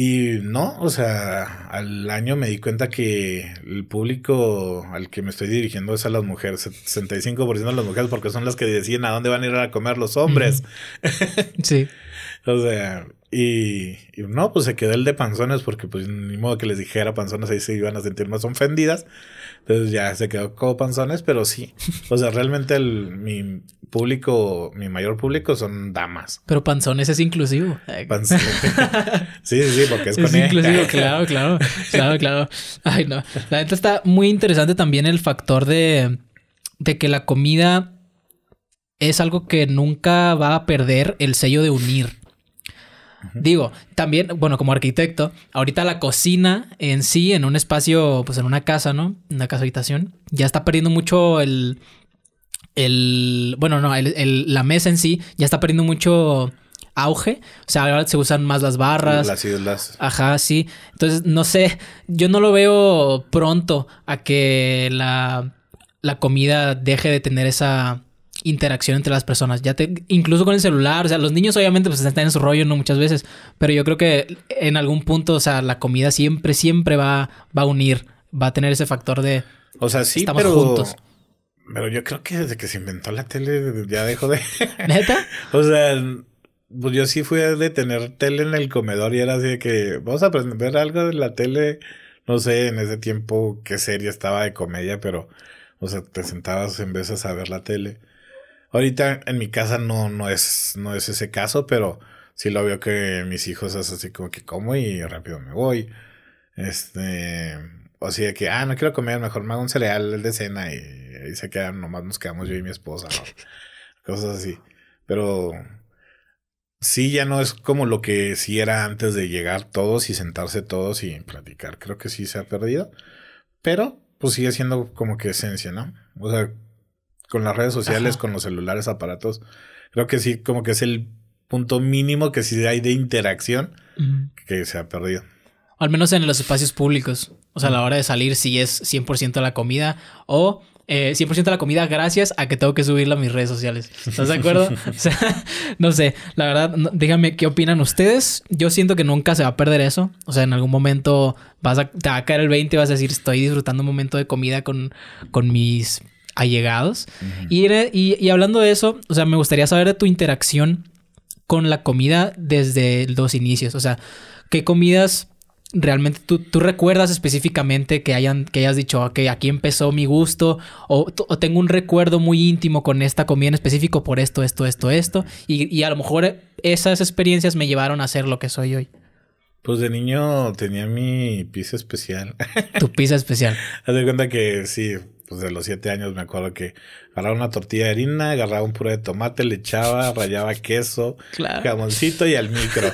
Y no, o sea, al año me di cuenta que el público al que me estoy dirigiendo es a las mujeres, 65% de las mujeres, porque son las que deciden a dónde van a ir a comer los hombres. sí. o sea, y, y, no, pues se quedó el de panzones, porque pues ni modo que les dijera panzones, ahí se iban a sentir más ofendidas. Entonces ya se quedó como panzones, pero sí. O sea, realmente el, mi público, mi mayor público son damas. Pero panzones es inclusivo. sí, sí, sí, porque es, es e. inclusivo, claro, claro, claro, claro. Ay, no. La neta está muy interesante también el factor de, de que la comida es algo que nunca va a perder el sello de unir. Digo, también, bueno, como arquitecto, ahorita la cocina en sí, en un espacio, pues en una casa, ¿no? Una casa habitación, ya está perdiendo mucho el. el bueno, no, el, la mesa en sí ya está perdiendo mucho auge. O sea, ahora se usan más las barras. Las islas. Ajá, sí. Entonces, no sé, yo no lo veo pronto a que la comida deje de tener esa interacción entre las personas. Ya te, incluso con el celular, o sea, los niños obviamente pues están en su rollo, ¿no? Muchas veces, pero yo creo que en algún punto, o sea, la comida siempre, siempre va, va a unir, va a tener ese factor de... O sea, sí, estamos juntos. Pero yo creo que desde que se inventó la tele ya dejó de... ¿Neta? o sea, pues yo sí fui de tener tele en el comedor y era así de que vamos a ver algo de la tele, no sé, en ese tiempo qué serie estaba de comedia, pero... O sea, te sentabas en vez a ver la tele. Ahorita en mi casa no, no, es, no es ese caso, pero sí lo veo que mis hijos es así como que como y rápido me voy. Este, o sea que, ah, no quiero comer, mejor me hago un cereal de cena y, ahí se quedan, nomás nos quedamos yo y mi esposa, cosas así. Pero sí, ya no es como lo que sí era antes de llegar todos y sentarse todos y platicar. Creo que sí se ha perdido, pero pues sigue siendo como que esencia, ¿no? O sea, con las redes sociales, con los celulares, aparatos. Creo que sí, como que es el punto mínimo que si hay de interacción que se ha perdido. Al menos en los espacios públicos. O sea, a la hora de salir si es 100% la comida o 100% eh, la comida gracias a que tengo que subirla a mis redes sociales. ¿Estás de acuerdo? no sé, la verdad, díganme qué opinan ustedes. Yo siento que nunca se va a perder eso. O sea, en algún momento vas a, te va a caer el 20 y vas a decir, estoy disfrutando un momento de comida con, con mis allegados. y, hablando de eso, o sea, me gustaría saber de tu interacción con la comida desde los inicios. O sea, ¿qué comidas realmente tú, tú recuerdas específicamente que, hayan, que hayas dicho, ok, aquí empezó mi gusto? O, tengo un recuerdo muy íntimo con esta comida en específico por esto, esto, esto, esto. Y, y a lo mejor esas experiencias me llevaron a ser lo que soy hoy. Pues de niño tenía mi pizza especial. Tu pizza especial. Haz de cuenta que sí, pues de los siete años me acuerdo que agarraba una tortilla de harina, agarraba un puré de tomate, le echaba, rayaba queso, jamoncito y al micro.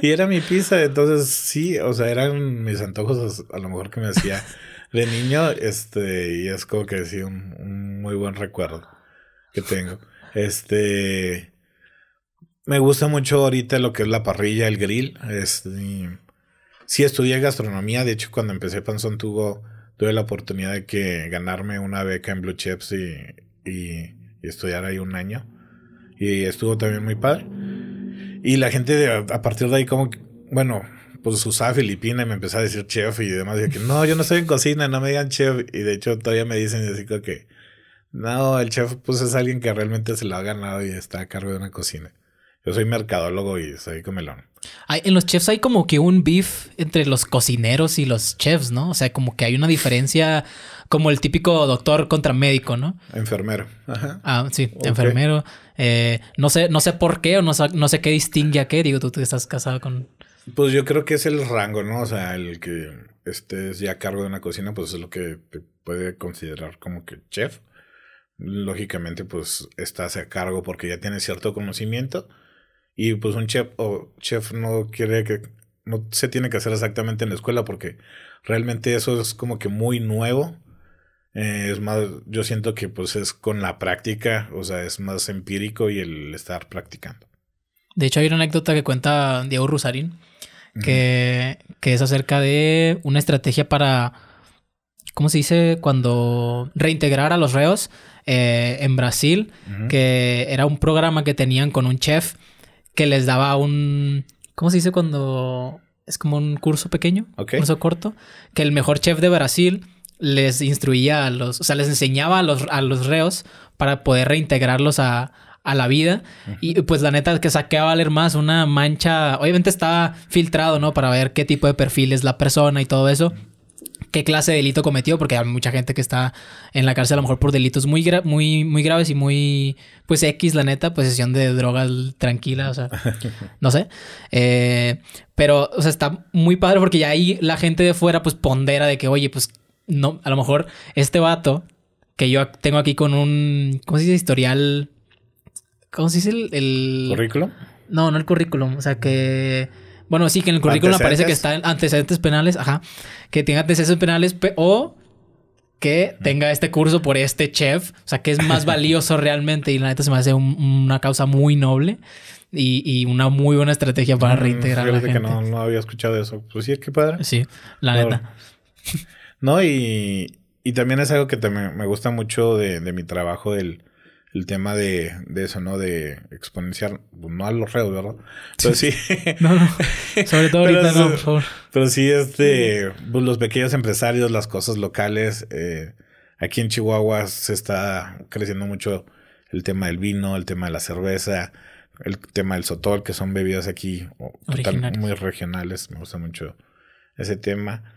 y era mi pizza, entonces sí, o sea, eran mis antojos a lo mejor que me hacía de niño, este, y es como que sí, un, un muy buen recuerdo que tengo. Este, me gusta mucho ahorita lo que es la parrilla, el grill, este... Sí estudié gastronomía, de hecho cuando empecé Panzón tuvo tuve la oportunidad de que ganarme una beca en Blue Chefs y, y, estudiar ahí un año. Y estuvo también muy padre. Y la gente a partir de ahí como, bueno, pues usaba filipina y me empezó a decir chef y demás. Y que no, yo no estoy en cocina, no me digan chef. Y de hecho todavía me dicen así que, no, el chef pues es alguien que realmente se lo ha ganado y está a cargo de una cocina. Yo soy mercadólogo y soy comelón. Hay, en los chefs hay como que un beef entre los cocineros y los chefs, ¿no? O sea, como que hay una diferencia como el típico doctor contra médico, ¿no? Enfermero. Ajá. Ah, sí, enfermero. Eh, no sé, no sé por qué o no sé, no sé qué distingue a qué. Digo, tú, tú estás casado con. Pues yo creo que es el rango, ¿no? O sea, el que estés ya a cargo de una cocina, pues es lo que te puede considerar como que chef. Lógicamente, pues estás a cargo porque ya tienes cierto conocimiento y pues un chef o chef no quiere que, no se tiene que hacer exactamente en la escuela porque realmente eso es como que muy nuevo. Eh, es más, yo siento que pues es con la práctica, o sea, es más empírico y el estar practicando. De hecho, hay una anécdota que cuenta Diego Rusarín, que, es acerca de una estrategia para, ¿cómo se dice? Cuando reintegrar a los reos eh, en Brasil, que era un programa que tenían con un chef que les daba un... ¿Cómo se dice cuando es como un curso pequeño? Un curso corto. Que el mejor chef de Brasil les instruía a los... O sea, les enseñaba a los, reos para poder reintegrarlos a, la vida. Y pues la neta que saqué a valer más una mancha. Obviamente estaba filtrado, ¿no? Para ver qué tipo de perfil es la persona y todo eso qué clase de delito cometió, porque hay mucha gente que está en la cárcel a lo mejor por delitos muy, muy, muy graves y muy, pues X, la neta, posesión pues, de drogas tranquila, o sea, no sé. Eh, pero, o sea, está muy padre porque ya ahí la gente de fuera, pues pondera de que, oye, pues no, a lo mejor este vato que yo tengo aquí con un, ¿cómo se dice? Historial. ¿Cómo se dice el, el... currículum? No, no el currículum, o sea que bueno, sí, que en el currículum aparece que está en antecedentes penales, ajá, que tenga antecedentes penales o que tenga este curso por este chef, o sea, que es más valioso realmente y la neta se me hace una causa muy noble y, una muy buena estrategia para mm, reintegrar que no, había escuchado eso. Pues sí, es que padre. Sí, la neta. No, y, también es algo que me gusta mucho de, de mi trabajo, del el tema de, eso, ¿no? De exponenciar, pues, no a los reos, ¿verdad? Pero sí. no, no. Sobre todo ahorita no, por favor. Pero sí, este, pues, los pequeños empresarios, las cosas locales. Eh, aquí en Chihuahua se está creciendo mucho el tema del vino, el tema de la cerveza, el tema del sotol, que son bebidas aquí oh, muy regionales. Me gusta mucho ese tema.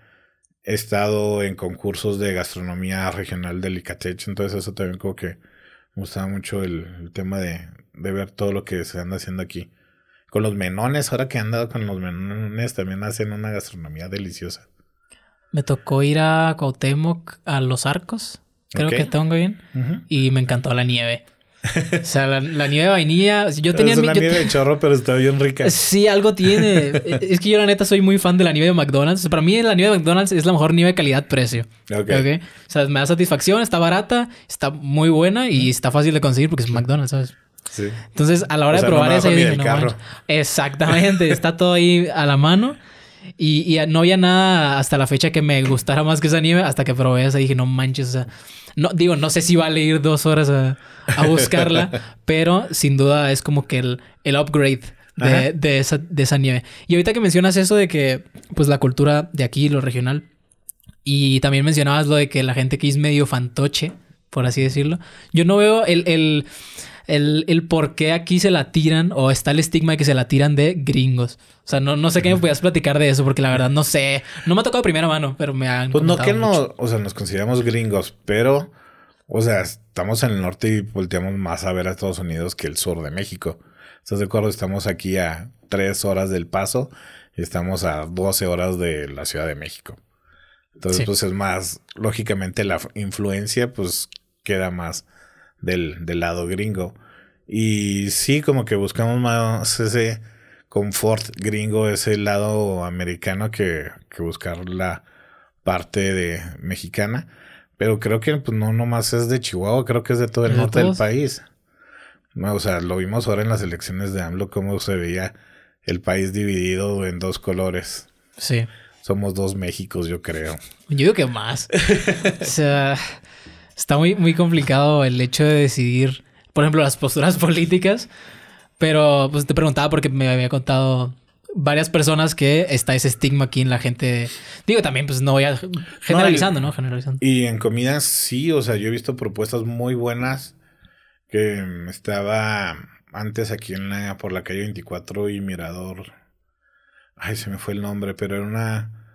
He estado en concursos de gastronomía regional de Licatech, entonces eso también como que me gustaba mucho el, tema de, ver todo lo que se anda haciendo aquí. Con los menones, ahora que han andado con los menones, también hacen una gastronomía deliciosa. Me tocó ir a Cuauhtémoc, a Los Arcos, creo que tengo bien, y me encantó la nieve. O sea, la, nieve de vainilla. Yo tenía es una nieve de chorro, pero está bien rica. Sí, algo tiene. E, es que yo, la neta, soy muy fan de la nieve de McDonald's. para mí, la nieve de McDonald's es la mejor nieve de calidad-precio. Okay. O sea, me da satisfacción, está barata, está muy buena y está fácil de conseguir porque es McDonald's, ¿sabes? Sí. Entonces, a la hora de probar esa, yo dije, no, carro. Exactamente, está todo ahí a la mano. Y, no había nada hasta la fecha que me gustara más que esa nieve, hasta que probé esa y dije, no manches, o sea, no, digo, no sé si vale ir dos horas a, buscarla, pero sin duda es como que el, upgrade. De, esa, nieve. Y ahorita que mencionas eso de que, pues, la cultura de aquí, lo regional, y también mencionabas lo de que la gente que es medio fantoche, por así decirlo, yo no veo el el, por qué aquí se la tiran o está el estigma de que se la tiran de gringos. O sea, no, no sé qué me podías platicar de eso, porque la verdad no sé. No me ha tocado de primera mano, pero me han. Pues no que no, o sea, nos consideramos gringos, pero, o sea, estamos en el norte y volteamos más a ver a Estados Unidos que el sur de México. ¿Estás de acuerdo? Estamos aquí a tres horas del paso y estamos a 12 horas de la Ciudad de México. Entonces, pues es más, lógicamente la influencia pues queda más del, lado gringo. Y sí, como que buscamos más ese confort gringo, ese lado americano que, buscar la parte de mexicana. Pero creo que pues, no nomás es de Chihuahua, creo que es de todo el norte del país. No, o sea, lo vimos ahora en las elecciones de AMLO, cómo se veía el país dividido en dos colores. Sí. Somos dos Méxicos, yo creo. Yo digo que más. o sea, está muy, muy complicado el hecho de decidir, por ejemplo, las posturas políticas. Pero pues te preguntaba porque me había contado varias personas que está ese estigma aquí en la gente. Digo, también, pues no voy a. Generalizando, ¿no? Generalizando. Y en comida, sí, o sea, yo he visto propuestas muy buenas que mm, estaba antes aquí en la, por la calle 24 y Mirador. Ay, se me fue el nombre, pero era una.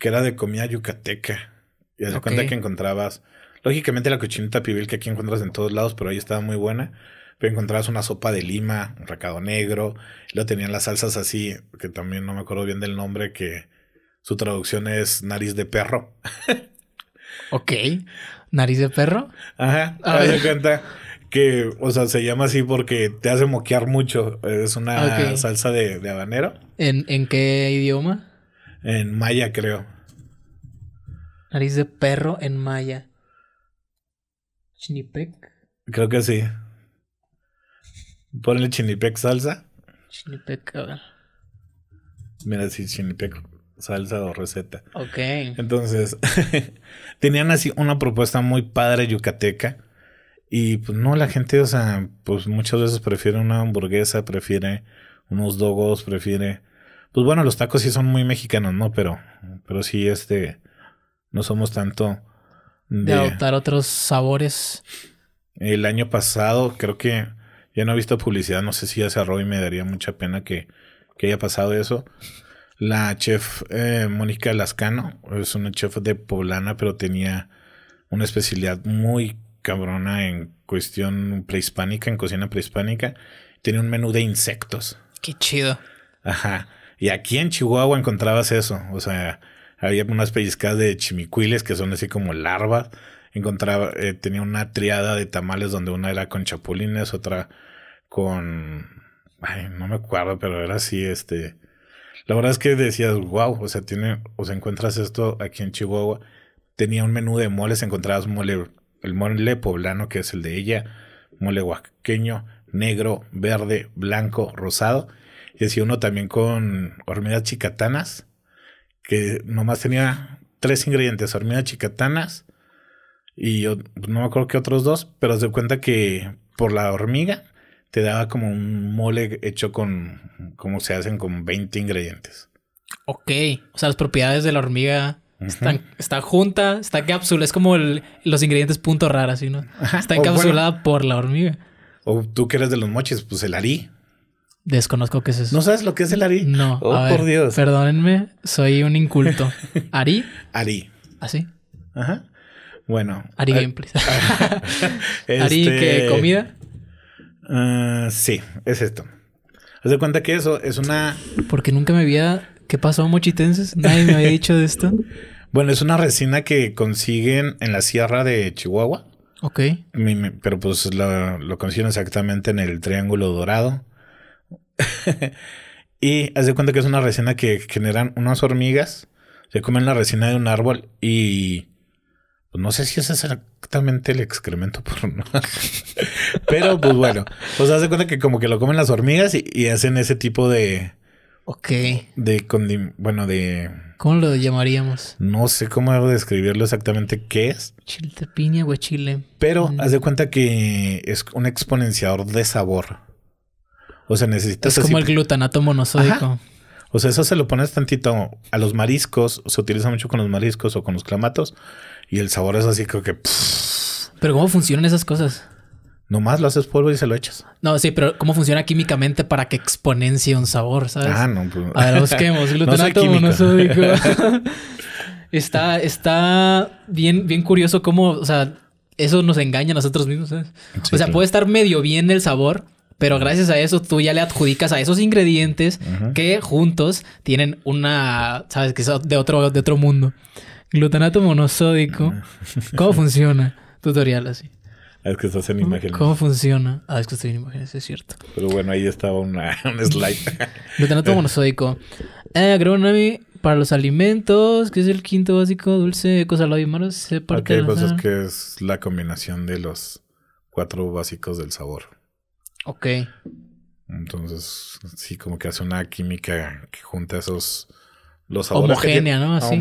que era de comida yucateca. Y a cuenta que encontrabas Lógicamente la cochinita pibil que aquí encuentras en todos lados, pero ahí estaba muy buena. Pero encontrabas una sopa de lima, un recado negro. lo tenían las salsas así, que también no me acuerdo bien del nombre, que su traducción es nariz de perro. ok. ¿Nariz de perro? Ajá. cuenta que, o sea, se llama así porque te hace moquear mucho. Es una salsa de, habanero. ¿En, ¿En, qué idioma? En maya, creo. Nariz de perro en maya. Chinipec. Creo que sí. Ponle chinipec salsa. Chinipec, a Mira, sí, chinipec salsa o receta. Ok. Entonces, tenían así una propuesta muy padre yucateca. Y pues no, la gente, o sea, pues muchas veces prefiere una hamburguesa, prefiere unos dogos, prefiere... Pues bueno, los tacos sí son muy mexicanos, ¿no? Pero, pero sí, este, no somos tanto de, adoptar otros sabores. El año pasado creo que ya no he visto publicidad, no sé si ya cerró y me daría mucha pena que, que haya pasado eso. La chef eh, Mónica Lascano es una chef de poblana, pero tenía una especialidad muy cabrona en cuestión prehispánica, en cocina prehispánica. Tiene un menú de insectos. Qué chido. Ajá. Y aquí en Chihuahua encontrabas eso. O sea, había unas pellizcadas de chimicuiles que son así como larvas. Encontraba, eh, tenía una triada de tamales donde una era con chapulines, otra con. Ay, no me acuerdo, pero era así, este. La verdad es que decías, wow, o sea, tiene, o encuentras esto aquí en Chihuahua. Tenía un menú de moles, encontrabas mole, el mole poblano, que es el de ella, mole huaqueño, negro, verde, blanco, rosado. Y así uno también con hormigas chicatanas, que nomás tenía tres ingredientes, hormiga, chicatanas y yo, no me acuerdo qué otros dos, pero se dio cuenta que por la hormiga te daba como un mole hecho con, como se hacen con 20 ingredientes. Ok, o sea, las propiedades de la hormiga están, está junta, está cápsula, es como los ingredientes punto rara, ¿sí? ¿no? Está encapsulada por la hormiga. O tú que eres de los moches, pues el arí. Desconozco qué es eso. ¿No sabes lo que es el Ari? No. Oh, por Dios. Perdónenme, soy un inculto. ¿Ari? Ari. ¿Así? Ajá. Bueno. Ari Gameplay. ¿Ari qué? Este, ¿Comida? Ah, sí, es esto. Haz de cuenta que eso es una. Porque nunca me había. ¿Qué pasó, mochitenses? Nadie me había dicho de esto. bueno, es una resina que consiguen en la sierra de Chihuahua. Ok. Pero pues lo, lo consiguen exactamente en el Triángulo Dorado. y haz de cuenta que es una resina que generan unas hormigas. Se comen la resina de un árbol y... Pues, no sé si es exactamente el excremento por Pero pues bueno, pues haz de cuenta que como que lo comen las hormigas y, hacen ese tipo de... Ok. De bueno, de... ¿Cómo lo llamaríamos? No sé cómo describirlo exactamente qué es. Chile de piña, chile. Pero hace mm. haz de cuenta que es un exponenciador de sabor. O sea, necesitas. Es como el glutanato monosódico. O sea, eso se lo pones tantito a los mariscos, se utiliza mucho con los mariscos o con los clamatos, y el sabor es así creo que. Pero ¿cómo funcionan esas cosas? Nomás lo haces polvo y se lo echas. No, sí, pero ¿cómo funciona químicamente para que exponencie un sabor, sabes? Ah, no. Pues... A ver, busquemos. Glutanato monosódico. está, está bien, bien curioso cómo, o sea, eso nos engaña a nosotros mismos, o sea, puede estar medio bien el sabor, pero gracias a eso tú ya le adjudicas a esos ingredientes que juntos tienen una, sabes, que es de otro, de otro mundo. Glutanato monosódico. ¿Cómo funciona? Tutorial así. Ah, es que estás en imágenes. ¿Cómo funciona? Ah, es que estoy en imágenes, es cierto. Pero bueno, ahí estaba una, un slide. Glutanato monosódico. Eh, agronami para los alimentos, que es el quinto básico, dulce, cosa lo y malo. Se ok, pues es que es la combinación de los cuatro básicos del sabor. Ok. Entonces, sí, como que hace una química que junta esos. Los Homogénea, ¿no? Así.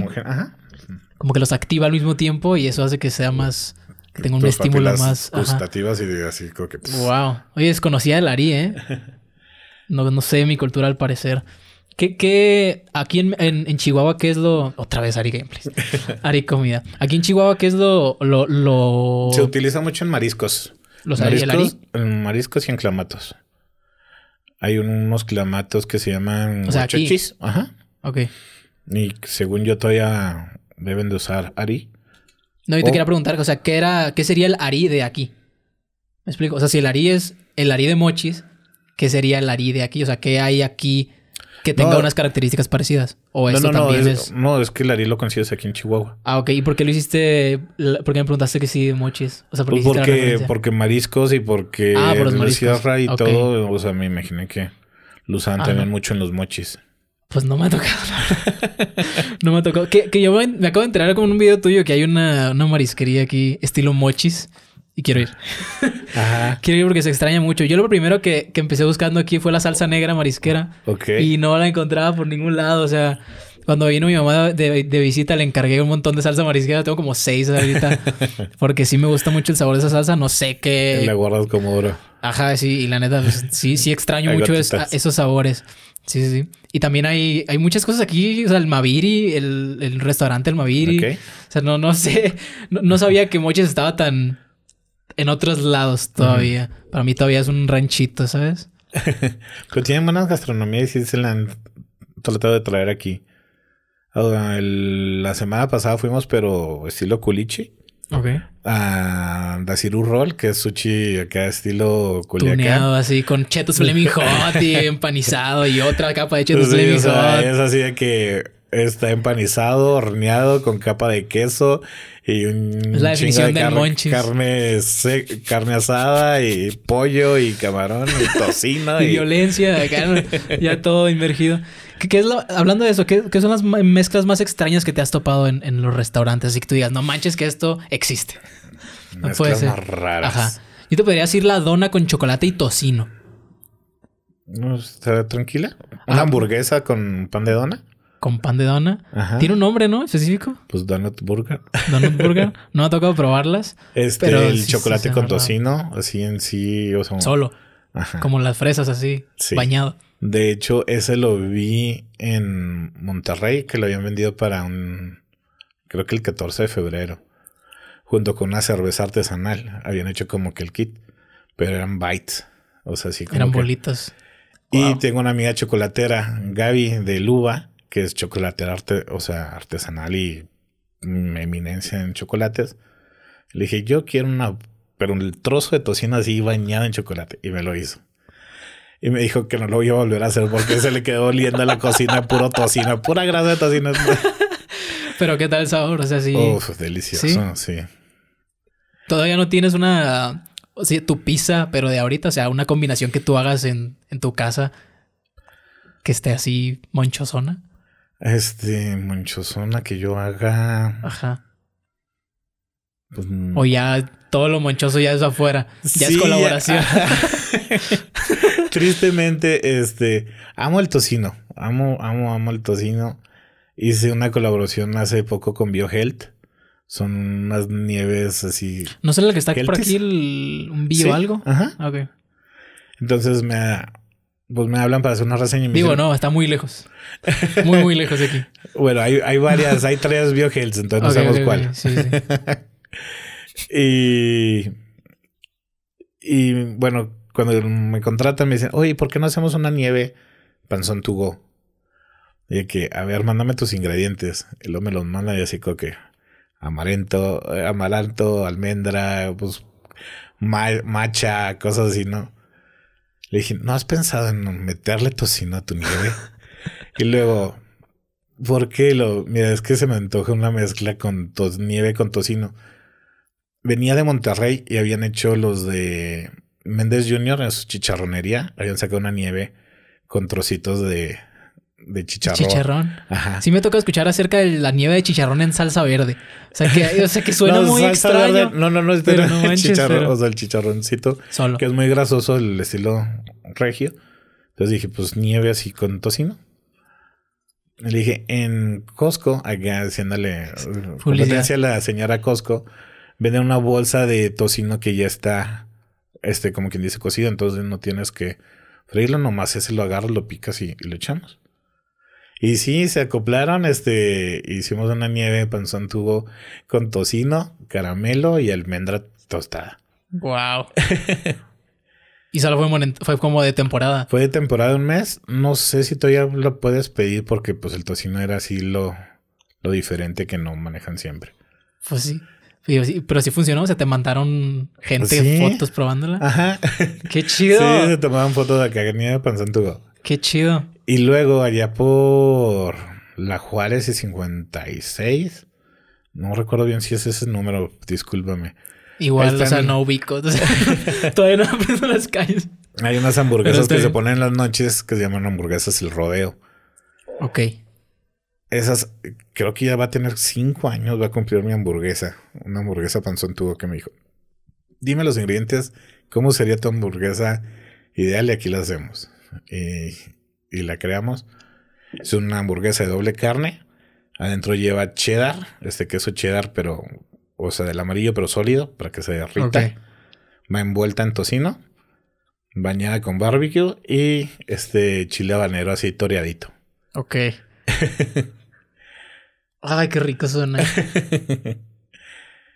Como que los activa al mismo tiempo y eso hace que sea más. Que tenga un estímulo más. Gustativas y así creo que. Wow. Oye, desconocía el Ari, ¿eh? No, no sé mi cultura al parecer. ¿Qué, qué, aquí en, Chihuahua, qué es lo. Otra vez Ari Gameplays. Ari Comida. Aquí en Chihuahua, ¿qué es lo, lo, Se utiliza mucho en mariscos. ¿Los mariscos, eh, mariscos y en clamatos. Hay unos clamatos que se llaman o sea, chochis. Ajá. Ok. Y según yo todavía deben de usar ari. No, yo te quiero preguntar, o sea, ¿qué era, qué sería el ari de aquí? ¿Me explico? O sea, si el ari es el ari de mochis, ¿qué sería el ari de aquí? O sea, ¿qué hay aquí que tenga unas características parecidas. O eso no, también es, No, es que el lo consigues aquí en Chihuahua. Ah, ok. ¿Y por qué lo hiciste? ¿Por qué me preguntaste que sí mochis? O sea, ¿por qué pues porque, porque mariscos y porque ah, por los la sierra y todo. O sea, me imaginé que lo usaban ah, también mucho en los mochis. Pues no me ha tocado. no me ha tocado. Que, yo me, acabo de enterar con un video tuyo que hay una, una marisquería aquí, estilo mochis y quiero ir. Ajá. quiero ir porque se extraña mucho. Yo lo primero que, empecé buscando aquí fue la salsa negra marisquera. Ok. Y no la encontraba por ningún lado. O sea, cuando vino mi mamá de, visita le encargué un montón de salsa marisquera. Tengo como seis ahorita. porque sí me gusta mucho el sabor de esa salsa. No sé qué... La guardas como oro. Ajá, sí. Y la neta, pues, sí, sí extraño mucho esos sabores. Sí, sí, sí. Y también hay, hay muchas cosas aquí. O sea, el Maviri, el, restaurante El Maviri. Ok. O sea, no, no sé. No, no sabía que Moches estaba tan en otros lados todavía. Para mí todavía es un ranchito, ¿sabes? Pero tienen buenas gastronomías y sí se la han tratado de traer aquí. la semana pasada fuimos, pero estilo culichi. Ok. A un Roll, que es sushi acá estilo culichi. Tuneado así con chetos y empanizado y otra capa de chetos Fleming Hot. es así de que Está empanizado, horneado con capa de queso y un la de carne, carne, asada y pollo y camarón y tocino y, violencia, ya todo inmergido. ¿Qué, es hablando de eso, ¿qué, son las mezclas más extrañas que te has topado en, los restaurantes? Así que tú digas, no manches que esto existe. No puede ser. Más raras. Ajá. Yo te podría decir la dona con chocolate y tocino. No, está tranquila. Una hamburguesa con pan de dona con pan de dona. Tiene un nombre, ¿no? Específico. Pues Donut Burger. Donut Burger. No ha tocado probarlas. Este, el chocolate con tocino, así en sí. O Solo. Como las fresas, así, bañado. De hecho, ese lo vi en Monterrey, que lo habían vendido para un. Creo que el 14 de febrero. Junto con una cerveza artesanal. Habían hecho como que el kit. Pero eran bites. O sea, así como. Eran bolitas. Y tengo una amiga chocolatera, Gaby, de Luba que es chocolate arte, o sea, artesanal y eminencia en chocolates. Le dije, yo quiero una, pero un trozo de tocina así Bañada en chocolate. Y me lo hizo. Y me dijo que no lo voy a volver a hacer porque se le quedó oliendo la cocina puro tocina... pura grasa de tocina... pero qué tal el sabor, o sea, sí. Uf, delicioso, ¿Sí? Todavía no tienes una, o tu pizza, pero de ahorita, o sea, una combinación que tú hagas en, en tu casa que esté así monchosona. Este, monchosona que yo haga. Ajá. Pues, o mm. ya todo lo monchoso ya es afuera. Ya es colaboración. Tristemente, este. Amo el tocino. Amo, amo, amo el tocino. Hice una colaboración hace poco con BioHealth. Son unas nieves así. ¿No sé la que está por aquí? ¿Un bio algo? Ajá. Ok. Entonces me, ha pues me hablan para hacer una reseña. Y Digo, no, está muy lejos. Muy, muy lejos de aquí. bueno, hay, varias, hay tres biohills entonces no sabemos cuál. y, bueno, cuando me contratan me dicen, oye, ¿por qué no hacemos una nieve panzón tugo? go? Y que, a ver, mándame tus ingredientes. Y luego me los manda y así coque que amaranto, eh, amaranto, almendra, pues macha, cosas así, ¿no? Le dije, ¿no has pensado en meterle tocino a tu nieve? y luego, ¿por qué? Lo, mira, es que se me antoja una mezcla con tos, nieve con tocino. Venía de Monterrey y habían hecho los de Méndez Jr. en su chicharronería. Habían sacado una nieve con trocitos de, de chicharrón. Chicharrón. Ajá. Sí me toca escuchar acerca de la nieve de chicharrón en salsa verde. O sea que, suena muy extraño. No, no, no, es chicharrón, o sea, el chicharroncito. Que es muy grasoso el estilo regio. Entonces dije, pues nieve así con tocino. Le dije, en Costco, acá haciéndole le a la señora Costco, vende una bolsa de tocino que ya está, este, como quien dice, cocido. Entonces no tienes que freírlo, nomás ese lo agarras, lo picas y, y lo echamos. Y sí, se acoplaron, este, hicimos una nieve panzón tubo con tocino, caramelo y almendra tostada. Wow. y solo fue, como de temporada. Fue de temporada un mes. No sé si todavía lo puedes pedir porque pues el tocino era así lo, lo diferente que no manejan siempre. Pues sí. Pero sí funcionó, se te mandaron gente fotos probándola. Ajá. Qué chido. Sí, se tomaban fotos de acá, nieve panzón tubo. Qué chido. Y luego allá por la Juárez y 56. No recuerdo bien si es ese número, discúlpame. Igual, o sea, no ubico. todavía no aprendo las calles. Hay unas hamburguesas que se ponen en las noches que se llaman hamburguesas el rodeo. Ok. Esas, creo que ya va a tener cinco años, va a cumplir mi hamburguesa. Una hamburguesa panzón tuvo que me dijo. Dime los ingredientes, ¿cómo sería tu hamburguesa ideal? Y aquí la hacemos. Y y la creamos. Es una hamburguesa de doble carne. Adentro lleva cheddar, este queso cheddar, pero, o sea, del amarillo, pero sólido, para que se derrita. Va envuelta en tocino, bañada con barbecue y este chile habanero así toreadito. Ok. Ay, qué rico suena.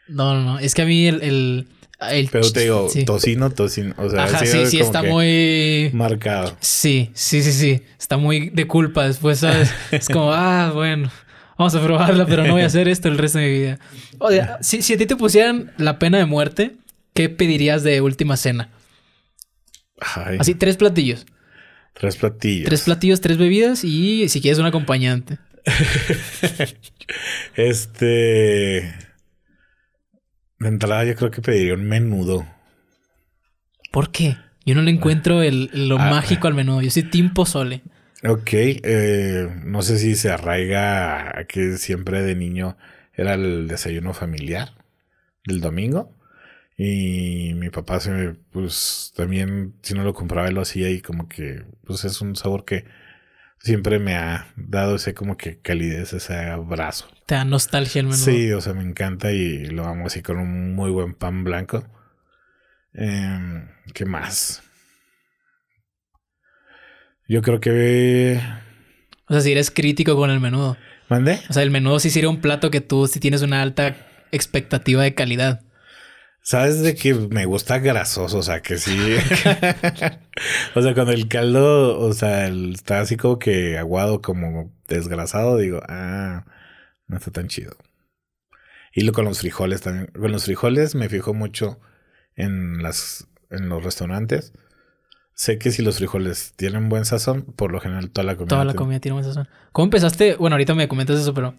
No, no, no. Es que a mí el el Pero te digo, tocino, tocino. O sea, Ajá, sí, sí, está muy. Marcado. Sí, sí, sí, sí. Está muy de culpa después, ¿sabes? es como, ah, bueno vamos a probarla, pero no voy a hacer esto el resto de mi vida. O sea, si, si, a ti te pusieran la pena de muerte, ¿qué pedirías de última cena? Así, tres platillos. Tres platillos. Tres platillos, tres bebidas y si quieres un acompañante. este. De entrada, yo creo que pediría un menudo. ¿Por qué? Yo no le encuentro lo ah, mágico al menudo. Yo soy tiempo sole. Ok. Eh, no sé si se arraiga a que siempre de niño era el desayuno familiar del domingo. Y mi papá se pues también, si no lo compraba, lo hacía y como que, pues es un sabor que siempre me ha dado ese como que calidez, ese abrazo nostalgia el menú. Sí, o sea, me encanta y lo amo así con un muy buen pan blanco. Em, ¿Qué más? Yo creo que. O sea, si eres crítico con el menudo. ¿Mande? O sea, el menudo sí sería un plato que tú si tienes una alta expectativa de calidad. Sabes de que me gusta grasoso, o sea, que sí. o sea, cuando el caldo, o sea, el, está así como que aguado, como desgrasado, digo, ah. No está tan chido. Y lo con los frijoles también. Con los frijoles me fijo mucho en, las, en los restaurantes. Sé que si los frijoles tienen buen sazón, por lo general toda la comida. Toda la comida tiene buen sazón. ¿Cómo empezaste? Bueno, ahorita me comentas eso, pero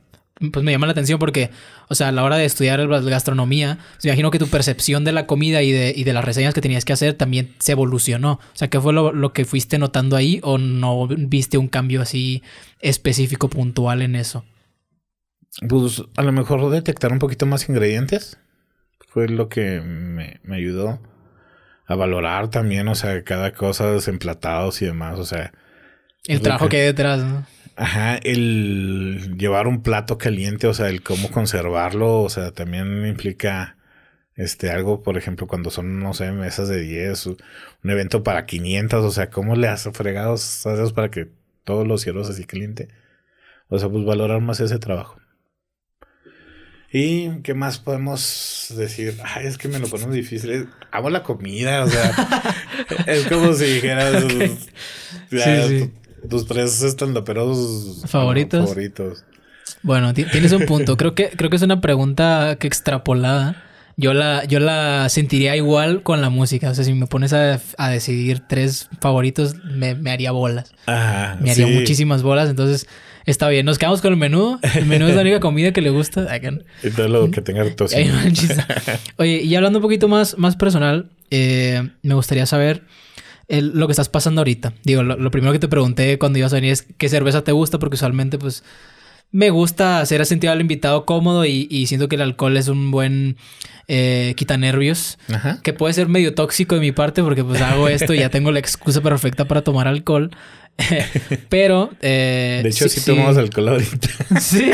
pues me llama la atención porque, o sea, a la hora de estudiar la gastronomía, me imagino que tu percepción de la comida y de, y de, las reseñas que tenías que hacer también se evolucionó. O sea, ¿qué fue lo que fuiste notando ahí o no viste un cambio así específico, puntual en eso? pues a lo mejor detectar un poquito más ingredientes fue lo que me, ayudó a valorar también, o sea, cada cosa, desemplatados y demás, o sea. El trabajo que, hay detrás, ¿no? Ajá, el llevar un plato caliente, o sea, el cómo conservarlo, o sea, también implica este algo, por ejemplo, cuando son, no sé, mesas de 10, un evento para 500, o sea, cómo le has fregado haces para que todos los cielos así caliente. O sea, pues valorar más ese trabajo. ¿Y qué más podemos decir? Ay, es que me lo ponemos difícil. Hago la comida, o sea, es como si dijeras tus tres estandoperos favoritos. Bueno, favoritos. Bueno, tienes un punto. Creo que, creo que es una pregunta que extrapolada. Yo la, yo la sentiría igual con la música. O sea, si me pones a, decidir tres favoritos, me, haría bolas. me haría muchísimas bolas. Entonces, Está bien, nos quedamos con el menú. El menú es la única comida que le gusta. Y todo lo que tenga tos. Oye, y hablando un poquito más, más personal, eh, me gustaría saber lo que estás pasando ahorita. Digo, lo, primero que te pregunté cuando ibas a venir es qué cerveza te gusta, porque usualmente, pues, me gusta hacer sentir al invitado cómodo y, siento que el alcohol es un buen eh, quitanervios, Ajá. que puede ser medio tóxico de mi parte, porque pues hago esto y ya tengo la excusa perfecta para tomar alcohol. pero. Eh, de hecho, sí, tomamos alcohol ahorita. sí.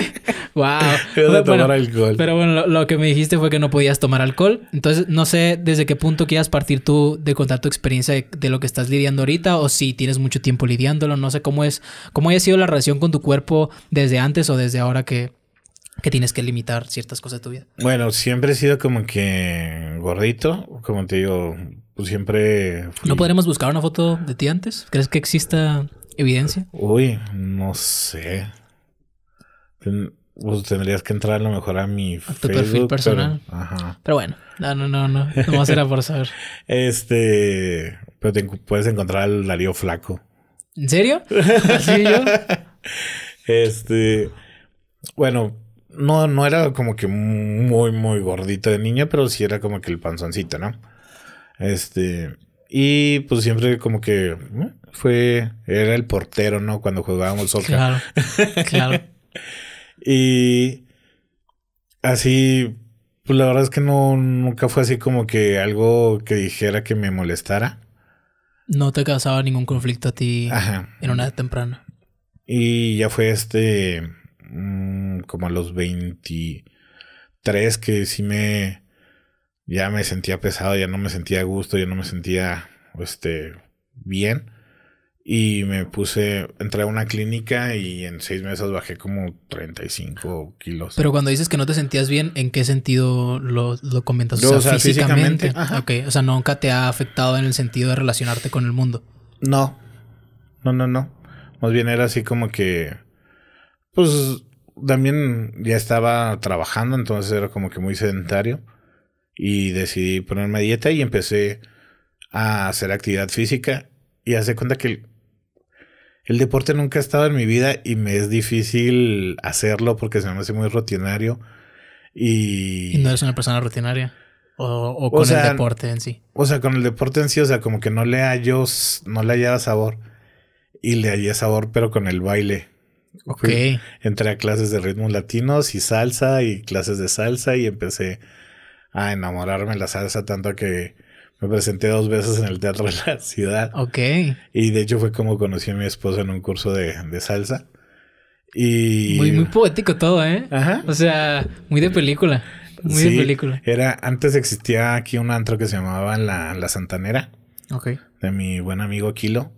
Wow. Pero, bueno, lo, que me dijiste fue que no podías tomar alcohol. Entonces, no sé desde qué punto quieras partir tú de contar tu experiencia de, lo que estás lidiando ahorita o si tienes mucho tiempo lidiándolo. No sé cómo es, cómo haya sido la relación con tu cuerpo desde antes o desde ahora que, que tienes que limitar ciertas cosas de tu vida. Bueno, siempre he sido como que gordito, como te digo pues, siempre... ¿No podremos buscar una foto de ti antes? ¿Crees que exista evidencia? Uy, no sé. Pues, tendrías que entrar a lo mejor a mi a perfil personal. Pero, ajá. pero bueno, no, no, no, no. ser a por saber. Este... Pero puedes encontrar al Darío Flaco. ¿En serio? sí. yo? Este... Bueno, no, no era como que muy, muy gordito de niña. pero sí era como que el panzoncito, ¿no? Este, y pues siempre como que fue, era el portero, ¿no? Cuando jugábamos soccer. Claro, claro. y así, pues la verdad es que no, nunca fue así como que algo que dijera que me molestara. No te causaba ningún conflicto a ti en una edad temprana. Y ya fue este, mm, como a los 23 que sí me ya me sentía pesado, ya no me sentía a gusto, ya no me sentía este, bien. Y me puse, entré a una clínica y en seis meses bajé como 35 kilos. Pero cuando dices que no te sentías bien, ¿en qué sentido lo, comentas? o, sea, físicamente. físicamente o sea, nunca te ha afectado en el sentido de relacionarte con el mundo. No, no, no, no. Más bien era así como que, pues también ya estaba trabajando, entonces era como que muy sedentario y decidí ponerme a dieta y empecé a hacer actividad física y hace cuenta que el, deporte nunca ha estado en mi vida y me es difícil hacerlo porque se me hace muy rutinario y... no eres una persona rutinaria? ¿O, con el deporte en sí? O sea, con el deporte en sí, o sea, como que no le hallo, no le hallaba sabor y le hallé sabor pero con el baile. Ok. entré a clases de ritmos latinos y salsa y clases de salsa y empecé a enamorarme de la salsa, tanto que me presenté dos veces en el Teatro de la Ciudad. Ok. Y de hecho fue como conocí a mi esposo en un curso de, salsa. Y... Muy, poético todo, ¿eh? Ajá. O sea, muy de película. Muy de película. Era, antes existía aquí un antro que se llamaba La, la Santanera. Ok. De mi buen amigo Kilo,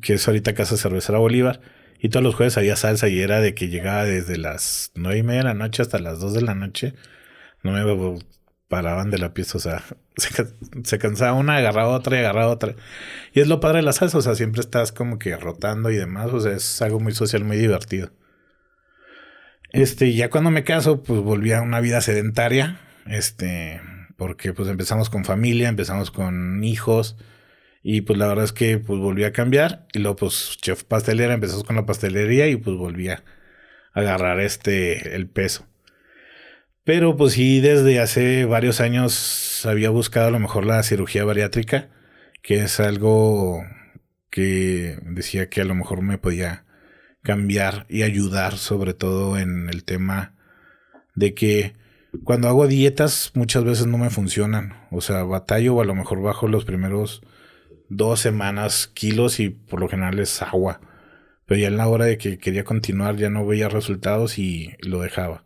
que es ahorita Casa Cervecera Bolívar. Y todos los jueves había salsa y era de que llegaba desde las nueve y media de la noche hasta las dos de la noche no me pues, paraban de la pieza, o sea, se, cansaba una, agarraba otra y agarraba otra. Y es lo padre de las salsa, o sea, siempre estás como que rotando y demás, o sea, es algo muy social, muy divertido. Este, ya cuando me caso, pues volví a una vida sedentaria, este, porque pues empezamos con familia, empezamos con hijos, y pues la verdad es que pues volví a cambiar, y luego pues chef pastelera, empezamos con la pastelería y pues volví a agarrar este, el peso. Pero pues sí, desde hace varios años había buscado a lo mejor la cirugía bariátrica, que es algo que decía que a lo mejor me podía cambiar y ayudar sobre todo en el tema de que cuando hago dietas muchas veces no me funcionan. O sea, batallo o a lo mejor bajo los primeros dos semanas kilos y por lo general es agua. Pero ya en la hora de que quería continuar ya no veía resultados y lo dejaba.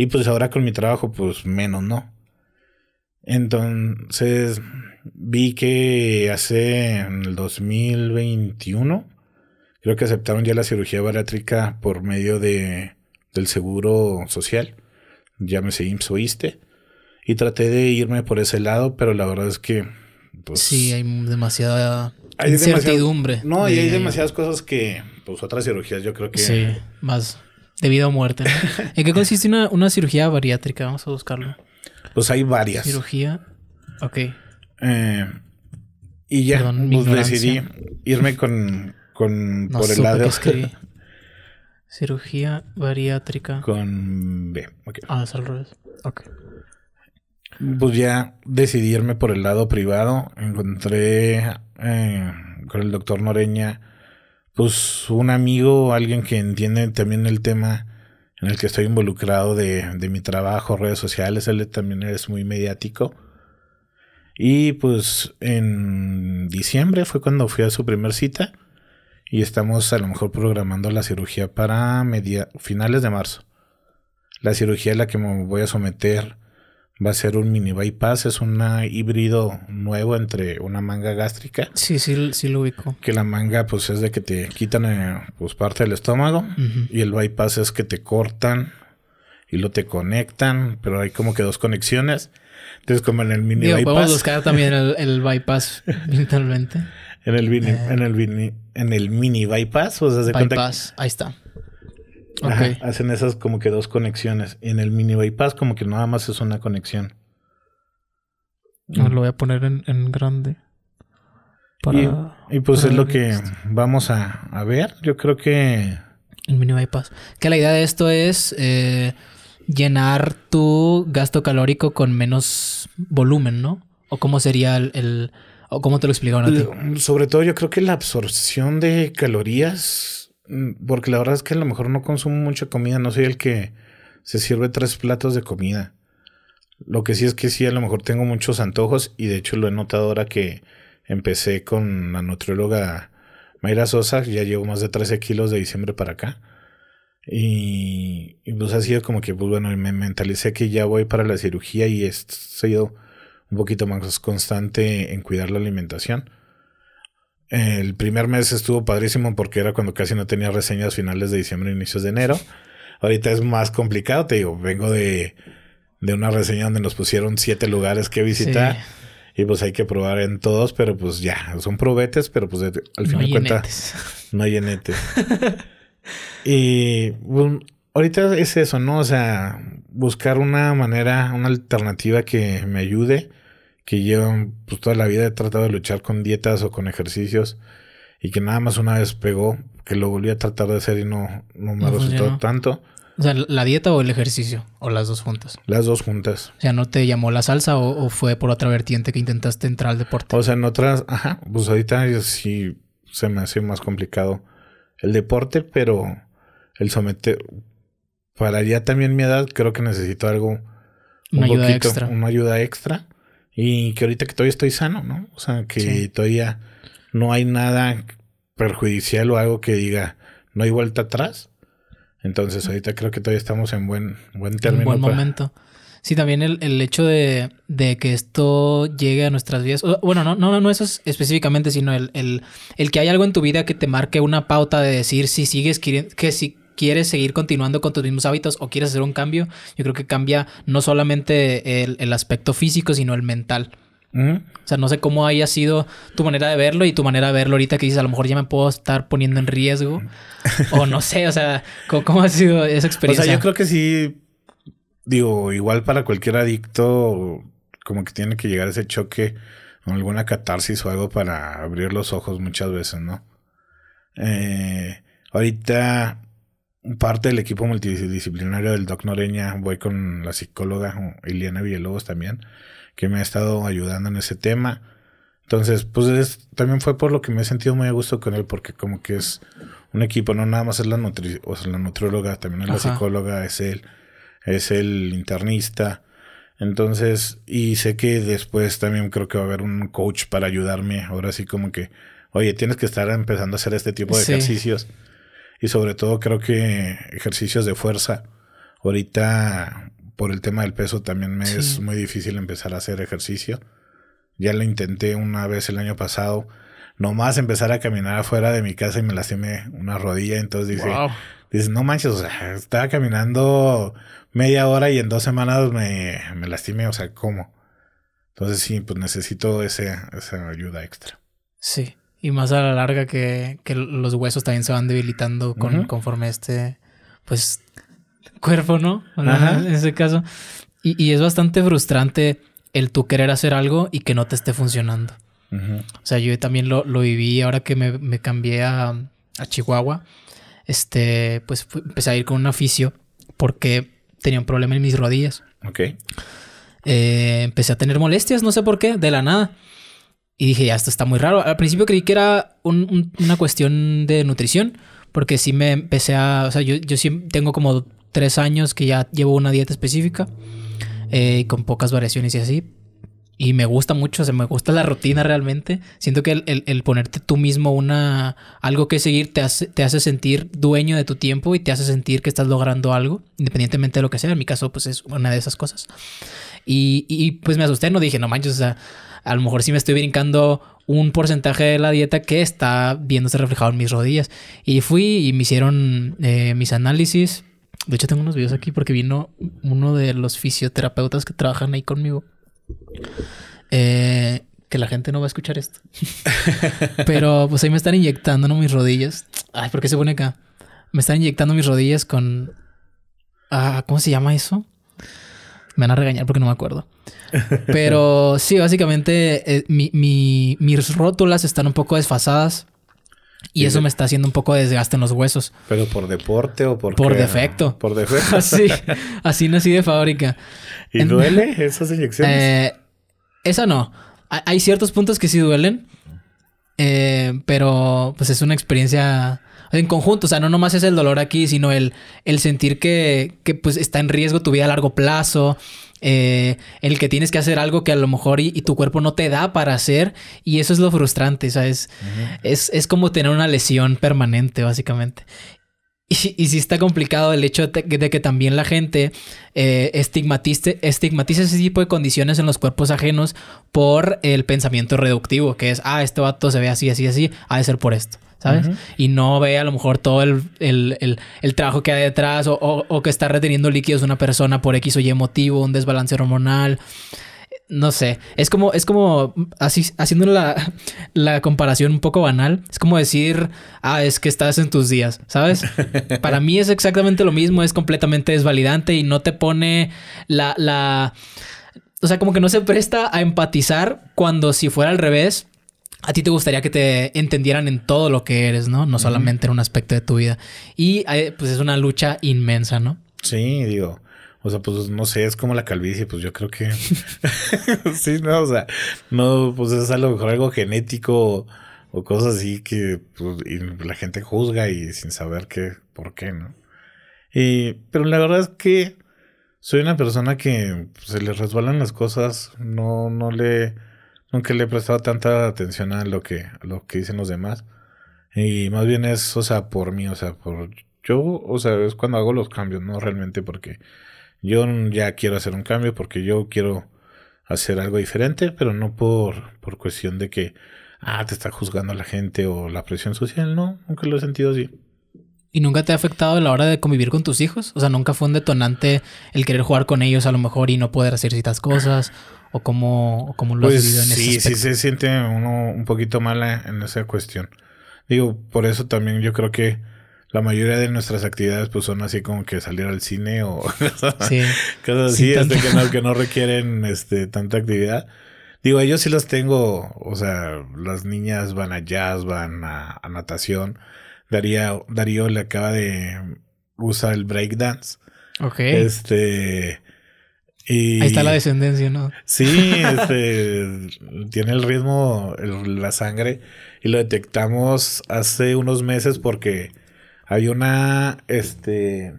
Y pues ahora con mi trabajo, pues menos, ¿no? Entonces vi que hace en el 2021 creo que aceptaron ya la cirugía bariátrica por medio de, del seguro social, llámese IMSS o e, y traté de irme por ese lado, pero la verdad es que... Pues, sí, hay demasiada incertidumbre. no, y hay demasiadas cosas que, pues otras cirugías yo creo que... Sí, más de vida o muerte. ¿En qué consiste una, cirugía bariátrica? Vamos a buscarlo. Pues hay varias. Cirugía. Ok. Eh, y ya pues, decidí irme con, con por el lado. cirugía bariátrica. Con B. Okay. Ah, es al revés. Ok. Pues ya decidí irme por el lado privado. Encontré eh, con el doctor Noreña pues un amigo, alguien que entiende también el tema en el que estoy involucrado de, mi trabajo, redes sociales, él también es muy mediático. Y pues en diciembre fue cuando fui a su primer cita y estamos a lo mejor programando la cirugía para finales de marzo. La cirugía a la que me voy a someter Va a ser un mini bypass, es un híbrido nuevo entre una manga gástrica. Sí, sí, sí lo ubico. Que la manga pues es de que te quitan eh, pues parte del estómago y el bypass es que te cortan y lo te conectan, pero hay como que dos conexiones. Entonces como en el mini Digo, bypass. Podemos buscar también el, bypass mentalmente. en el mini, eh. en el mini, en el mini bypass, pues, bypass, ahí está hacen esas como que dos conexiones. en el mini bypass como que nada más es una conexión. Ah, mm. lo voy a poner en, grande. y, pues es lo que vamos a, ver. Yo creo que... El mini bypass. Que la idea de esto es eh, llenar tu gasto calórico con menos volumen, ¿no? O cómo sería el... o cómo te lo explicaron a ti. Sobre todo yo creo que la absorción de calorías Mm, porque la verdad es que a lo mejor no consumo mucha comida, no soy el que se sirve tres platos de comida. Lo que sí es que sí, a lo mejor tengo muchos antojos y de hecho lo he notado ahora que empecé con la nutrióloga Mayra Sosa, ya llevo más de 13 kilos de diciembre para acá. Y, pues ha sido como que, pues bueno, me mentalicé que ya voy para la cirugía y he sido un poquito más constante en cuidar la alimentación. El primer mes estuvo padrísimo porque era cuando casi no tenía reseñas finales de diciembre, inicios de enero. Ahorita es más complicado, te digo, vengo de, una reseña donde nos pusieron siete lugares que visitar. Y pues hay que probar en todos, pero pues ya, son probetes, pero pues al final no cuenta no hay enetes. y ahorita es eso, ¿no? O sea, buscar una manera, una alternativa que me ayude que llevan pues, toda la vida he tratado de luchar con dietas o con ejercicios y que nada más una vez pegó, que lo volví a tratar de hacer y no, me resultó tanto. O sea, la dieta o el ejercicio, o las dos juntas. Las dos juntas. O sea, ¿no te llamó la salsa o, fue por otra vertiente que intentaste entrar al deporte? O sea, en otras, ajá, pues ahorita sí se me hace más complicado el deporte, pero el someter, para ya también mi edad, creo que necesito algo... una ayuda extra. Una ayuda extra. Y que ahorita que todavía estoy sano, ¿no? O sea, que todavía no hay nada perjudicial o algo que diga, no hay vuelta atrás. Entonces ahorita creo que todavía estamos en buen, buen término. En buen momento. Sí, también el, el hecho de, de, que esto llegue a nuestras vidas. Bueno, no, no, no eso es específicamente, sino el, el, el, que hay algo en tu vida que te marque una pauta de decir si sigues que si quieres seguir continuando con tus mismos hábitos o quieres hacer un cambio, yo creo que cambia no solamente el, aspecto físico, sino el mental. Mm. O sea, no sé cómo haya sido tu manera de verlo y tu manera de verlo ahorita que dices, a lo mejor ya me puedo estar poniendo en riesgo. Mm. o no sé, o sea, ¿cómo, ha sido esa experiencia? O sea, yo creo que sí, digo, igual para cualquier adicto, como que tiene que llegar ese choque o alguna catarsis o algo para abrir los ojos muchas veces, ¿no? Eh, ahorita parte del equipo multidisciplinario del Doc Noreña, voy con la psicóloga Iliana Villalobos también, que me ha estado ayudando en ese tema. Entonces, pues también fue por lo que me he sentido muy a gusto con él, porque como que es un equipo, no nada más es la, nutri la nutrióloga, también es la psicóloga, es él, es el internista. Entonces, y sé que después también creo que va a haber un coach para ayudarme, ahora sí como que, oye, tienes que estar empezando a hacer este tipo de ejercicios y sobre todo creo que ejercicios de fuerza. Ahorita por el tema del peso también me es muy difícil empezar a hacer ejercicio. Ya lo intenté una vez el año pasado, nomás empezar a caminar afuera de mi casa y me lastimé una rodilla, entonces dije, no manches, estaba caminando media hora y en dos semanas me, lastimé, o sea, ¿cómo? Entonces sí, pues necesito ese, esa ayuda extra. Sí. Y más a la larga que, que los huesos también se van debilitando con, conforme este, pues, cuerpo, ¿no? En ese caso. Y, y, es bastante frustrante el tú querer hacer algo y que no te esté funcionando. O sea, yo también lo, lo viví ahora que me, me cambié a, a, Chihuahua. Este, pues empecé a ir con un oficio porque tenía un problema en mis rodillas. Ok. Eh, empecé a tener molestias, no sé por qué, de la nada. Y dije, ya, esto está muy raro. Al principio creí que era una cuestión de nutrición, porque sí me empecé a... O sea, yo, yo tengo como tres años que ya llevo una dieta específica, Y eh, con pocas variaciones y así, y me gusta mucho, o sea, me gusta la rutina realmente. Siento que el, ponerte tú mismo una algo que seguir te hace, sentir dueño de tu tiempo y te hace sentir que estás logrando algo, independientemente de lo que sea. En mi caso, pues es una de esas cosas. Y, pues me asusté, no dije, no manches, o sea, a lo mejor sí me estoy brincando un porcentaje de la dieta que está viéndose reflejado en mis rodillas. Y fui y me hicieron eh, mis análisis. De hecho, tengo unos videos aquí porque vino uno de los fisioterapeutas que trabajan ahí conmigo eh, que la gente no va a escuchar esto. Pero pues ahí me están inyectando ¿no? mis rodillas. Ay, ¿por qué se pone acá? Me están inyectando mis rodillas con. Ah, ¿Cómo se llama eso? Me van a regañar porque no me acuerdo. Pero sí, básicamente eh, mis rótulas están un poco desfasadas. Y, eso me está haciendo un poco desgaste en los huesos. ¿Pero por deporte o por Por defecto. Por defecto. así, así nací de fábrica. ¿Y duele esas inyecciones? Eh, esa no. Hay ciertos puntos que sí duelen. Eh, pero pues es una experiencia en conjunto. O sea, no nomás es el dolor aquí, sino el, el sentir que, que pues está en riesgo tu vida a largo plazo en eh, el que tienes que hacer algo que a lo mejor y, tu cuerpo no te da para hacer y eso es lo frustrante, ¿sabes? es, es, como tener una lesión permanente, básicamente. Y, y sí está complicado el hecho de, que también la gente eh, estigmatice, estigmatice ese tipo de condiciones en los cuerpos ajenos por el pensamiento reductivo, que es, ah, este vato se ve así, así, así, ha de ser por esto. ¿sabes? Y no ve a lo mejor todo el, trabajo que hay detrás o, que está reteniendo líquidos una persona por X o Y motivo, un desbalance hormonal. No sé, es como, es como, así, haciendo la, la comparación un poco banal, es como decir, ah, es que estás en tus días, ¿sabes? Para mí es exactamente lo mismo, es completamente desvalidante y no te pone la, la, o sea, como que no se presta a empatizar cuando si fuera al revés, a ti te gustaría que te entendieran en todo lo que eres, ¿no? No solamente en un aspecto de tu vida. Y eh, pues es una lucha inmensa, ¿no? Sí, digo. O sea, pues no sé, es como la calvicie, pues yo creo que. sí, no, o sea, no, pues es a algo genético o, cosas así que pues, la gente juzga y sin saber qué, por qué, ¿no? Y, pero la verdad es que soy una persona que pues, se le resbalan las cosas, no, no le Nunca le he prestado tanta atención a lo que, lo que dicen los demás. Y más bien es, o sea, por mí, o sea, por yo, o sea, es cuando hago los cambios, no realmente porque yo ya quiero hacer un cambio, porque yo quiero hacer algo diferente, pero no por, por cuestión de que, ah, te está juzgando la gente o la presión social, no, nunca lo he sentido así. ¿Y nunca te ha afectado a la hora de convivir con tus hijos? O sea, ¿nunca fue un detonante el querer jugar con ellos a lo mejor y no poder hacer ciertas cosas? ¿O cómo, lo has pues vivido en sí, ese Sí, sí se siente uno un poquito mal en esa cuestión. Digo, por eso también yo creo que la mayoría de nuestras actividades pues son así como que salir al cine o sí, cosas así este, que, no, requieren este, tanta actividad. Digo, ellos sí las tengo, o sea, las niñas van a jazz, van a natación. Darío, le acaba de usar el breakdance. Ok. Este. Y, Ahí está la descendencia, ¿no? Sí, este, tiene el ritmo, la sangre, y lo detectamos hace unos meses porque hay una, este,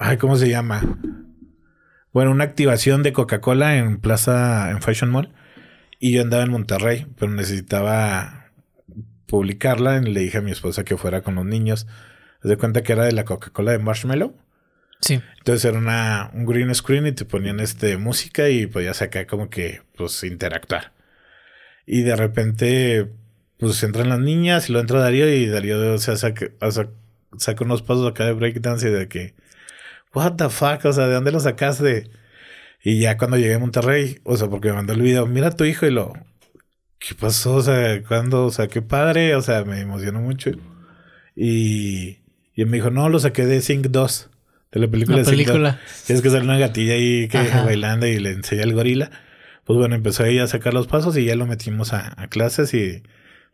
ay, ¿cómo se llama? Bueno, una activación de Coca-Cola en Plaza, en Fashion Mall, y yo andaba en Monterrey, pero necesitaba publicarla, le dije a mi esposa que fuera con los niños. Se di cuenta que era de la Coca-Cola de Marshmallow. Sí. Entonces era una, un green screen y te ponían este música y podías acá como que pues interactuar. Y de repente pues entran las niñas y lo entra Darío y Darío o saca, unos pasos acá de breakdance y de que what the fuck, o sea, ¿de dónde lo sacaste? Y ya cuando llegué a Monterrey, o sea, porque me mandó el video, mira a tu hijo y lo, ¿qué pasó? O sea, ¿cuándo? O sea, qué padre. O sea, me emocionó mucho. Y, y me dijo, no, lo saqué de Sync 2. De la película de película. Y es que sale una gatilla ahí que bailando y le enseña al gorila. Pues bueno, empezó ella a sacar los pasos y ya lo metimos a, clases y...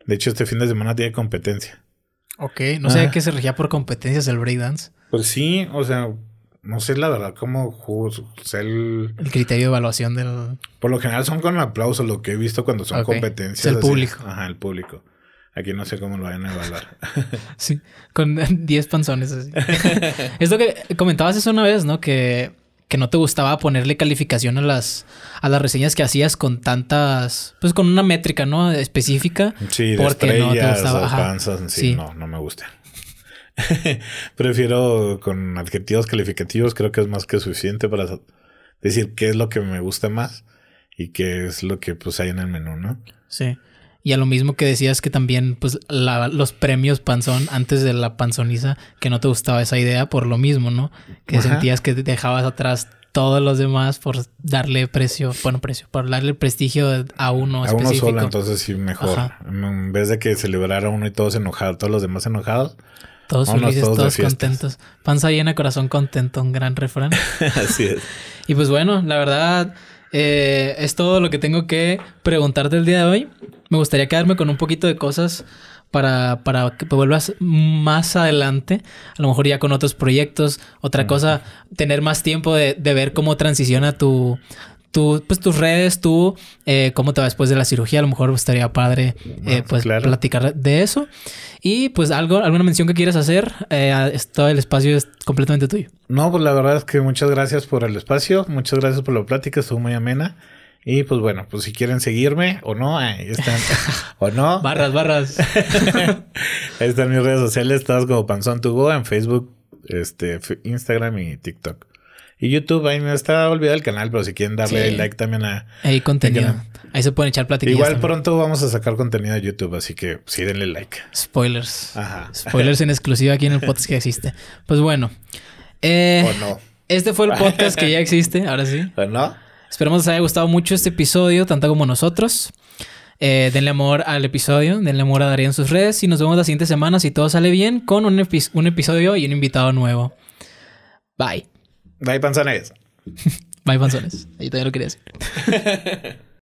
De hecho, este fin de semana tiene competencia. Ok, no sé qué se regía por competencias el breakdance. Pues sí, o sea, no sé la verdad cómo es el... El criterio de evaluación del... Por lo general son con aplauso, lo que he visto cuando son competencias. el público. Ajá, el público. Aquí no sé cómo lo vayan a evaluar. sí, con 10 panzones así. es lo que comentabas eso una vez, ¿no? Que, que no te gustaba ponerle calificación a las, a las reseñas que hacías con tantas... Pues con una métrica, ¿no? Específica. Sí, de porque no te Panzas, sí, sí, no, no me gusta. Prefiero con adjetivos calificativos, creo que es más que suficiente para decir qué es lo que me gusta más y qué es lo que pues hay en el menú, ¿no? Sí. Y a lo mismo que decías que también, pues, los premios panzón antes de la panzoniza, que no te gustaba esa idea por lo mismo, ¿no? Que sentías que dejabas atrás todos los demás por darle precio, bueno, precio, por darle prestigio a uno a uno solo, entonces sí, mejor. En vez de que celebrara uno y todos enojados, todos los demás enojados, todos felices, todos, contentos. Panza llena, corazón contento, un gran refrán. Así es. y pues bueno, la verdad, eh, es todo lo que tengo que preguntarte el día de hoy. Me gustaría quedarme con un poquito de cosas para, para que vuelvas más adelante, a lo mejor ya con otros proyectos, otra mm. cosa, tener más tiempo de, de ver cómo transiciona tu, pues tus redes, tú, eh, cómo te va después de la cirugía, a lo mejor estaría padre eh, ah, pues platicar de eso. Y pues algo, alguna mención que quieras hacer, eh, todo el espacio es completamente tuyo. No, pues la verdad es que muchas gracias por el espacio, muchas gracias por la plática, estuvo muy amena. Y pues bueno, pues si quieren seguirme o no, ahí están. o no. Barras, barras. ahí están mis redes sociales, estás como Panzón go en Facebook, este, Instagram y TikTok. Y YouTube, ahí me está olvidado el canal, pero si quieren darle like también a... Ahí contenido. ahí se pueden echar platicas Igual pronto vamos a sacar contenido de YouTube, así que sí denle like. Spoilers. Ajá. Spoilers en exclusiva aquí en el podcast que existe. Pues bueno. Eh, este fue el podcast que ya existe, ahora sí. Bueno. Esperamos les haya gustado mucho este episodio, tanto como nosotros. Eh, denle amor al episodio, denle amor a Darío en sus redes y nos vemos la siguiente semana si todo sale bien con un episodio y un invitado nuevo. Bye. Bye panzones. Bye panzones. Ahí todavía lo quería decir.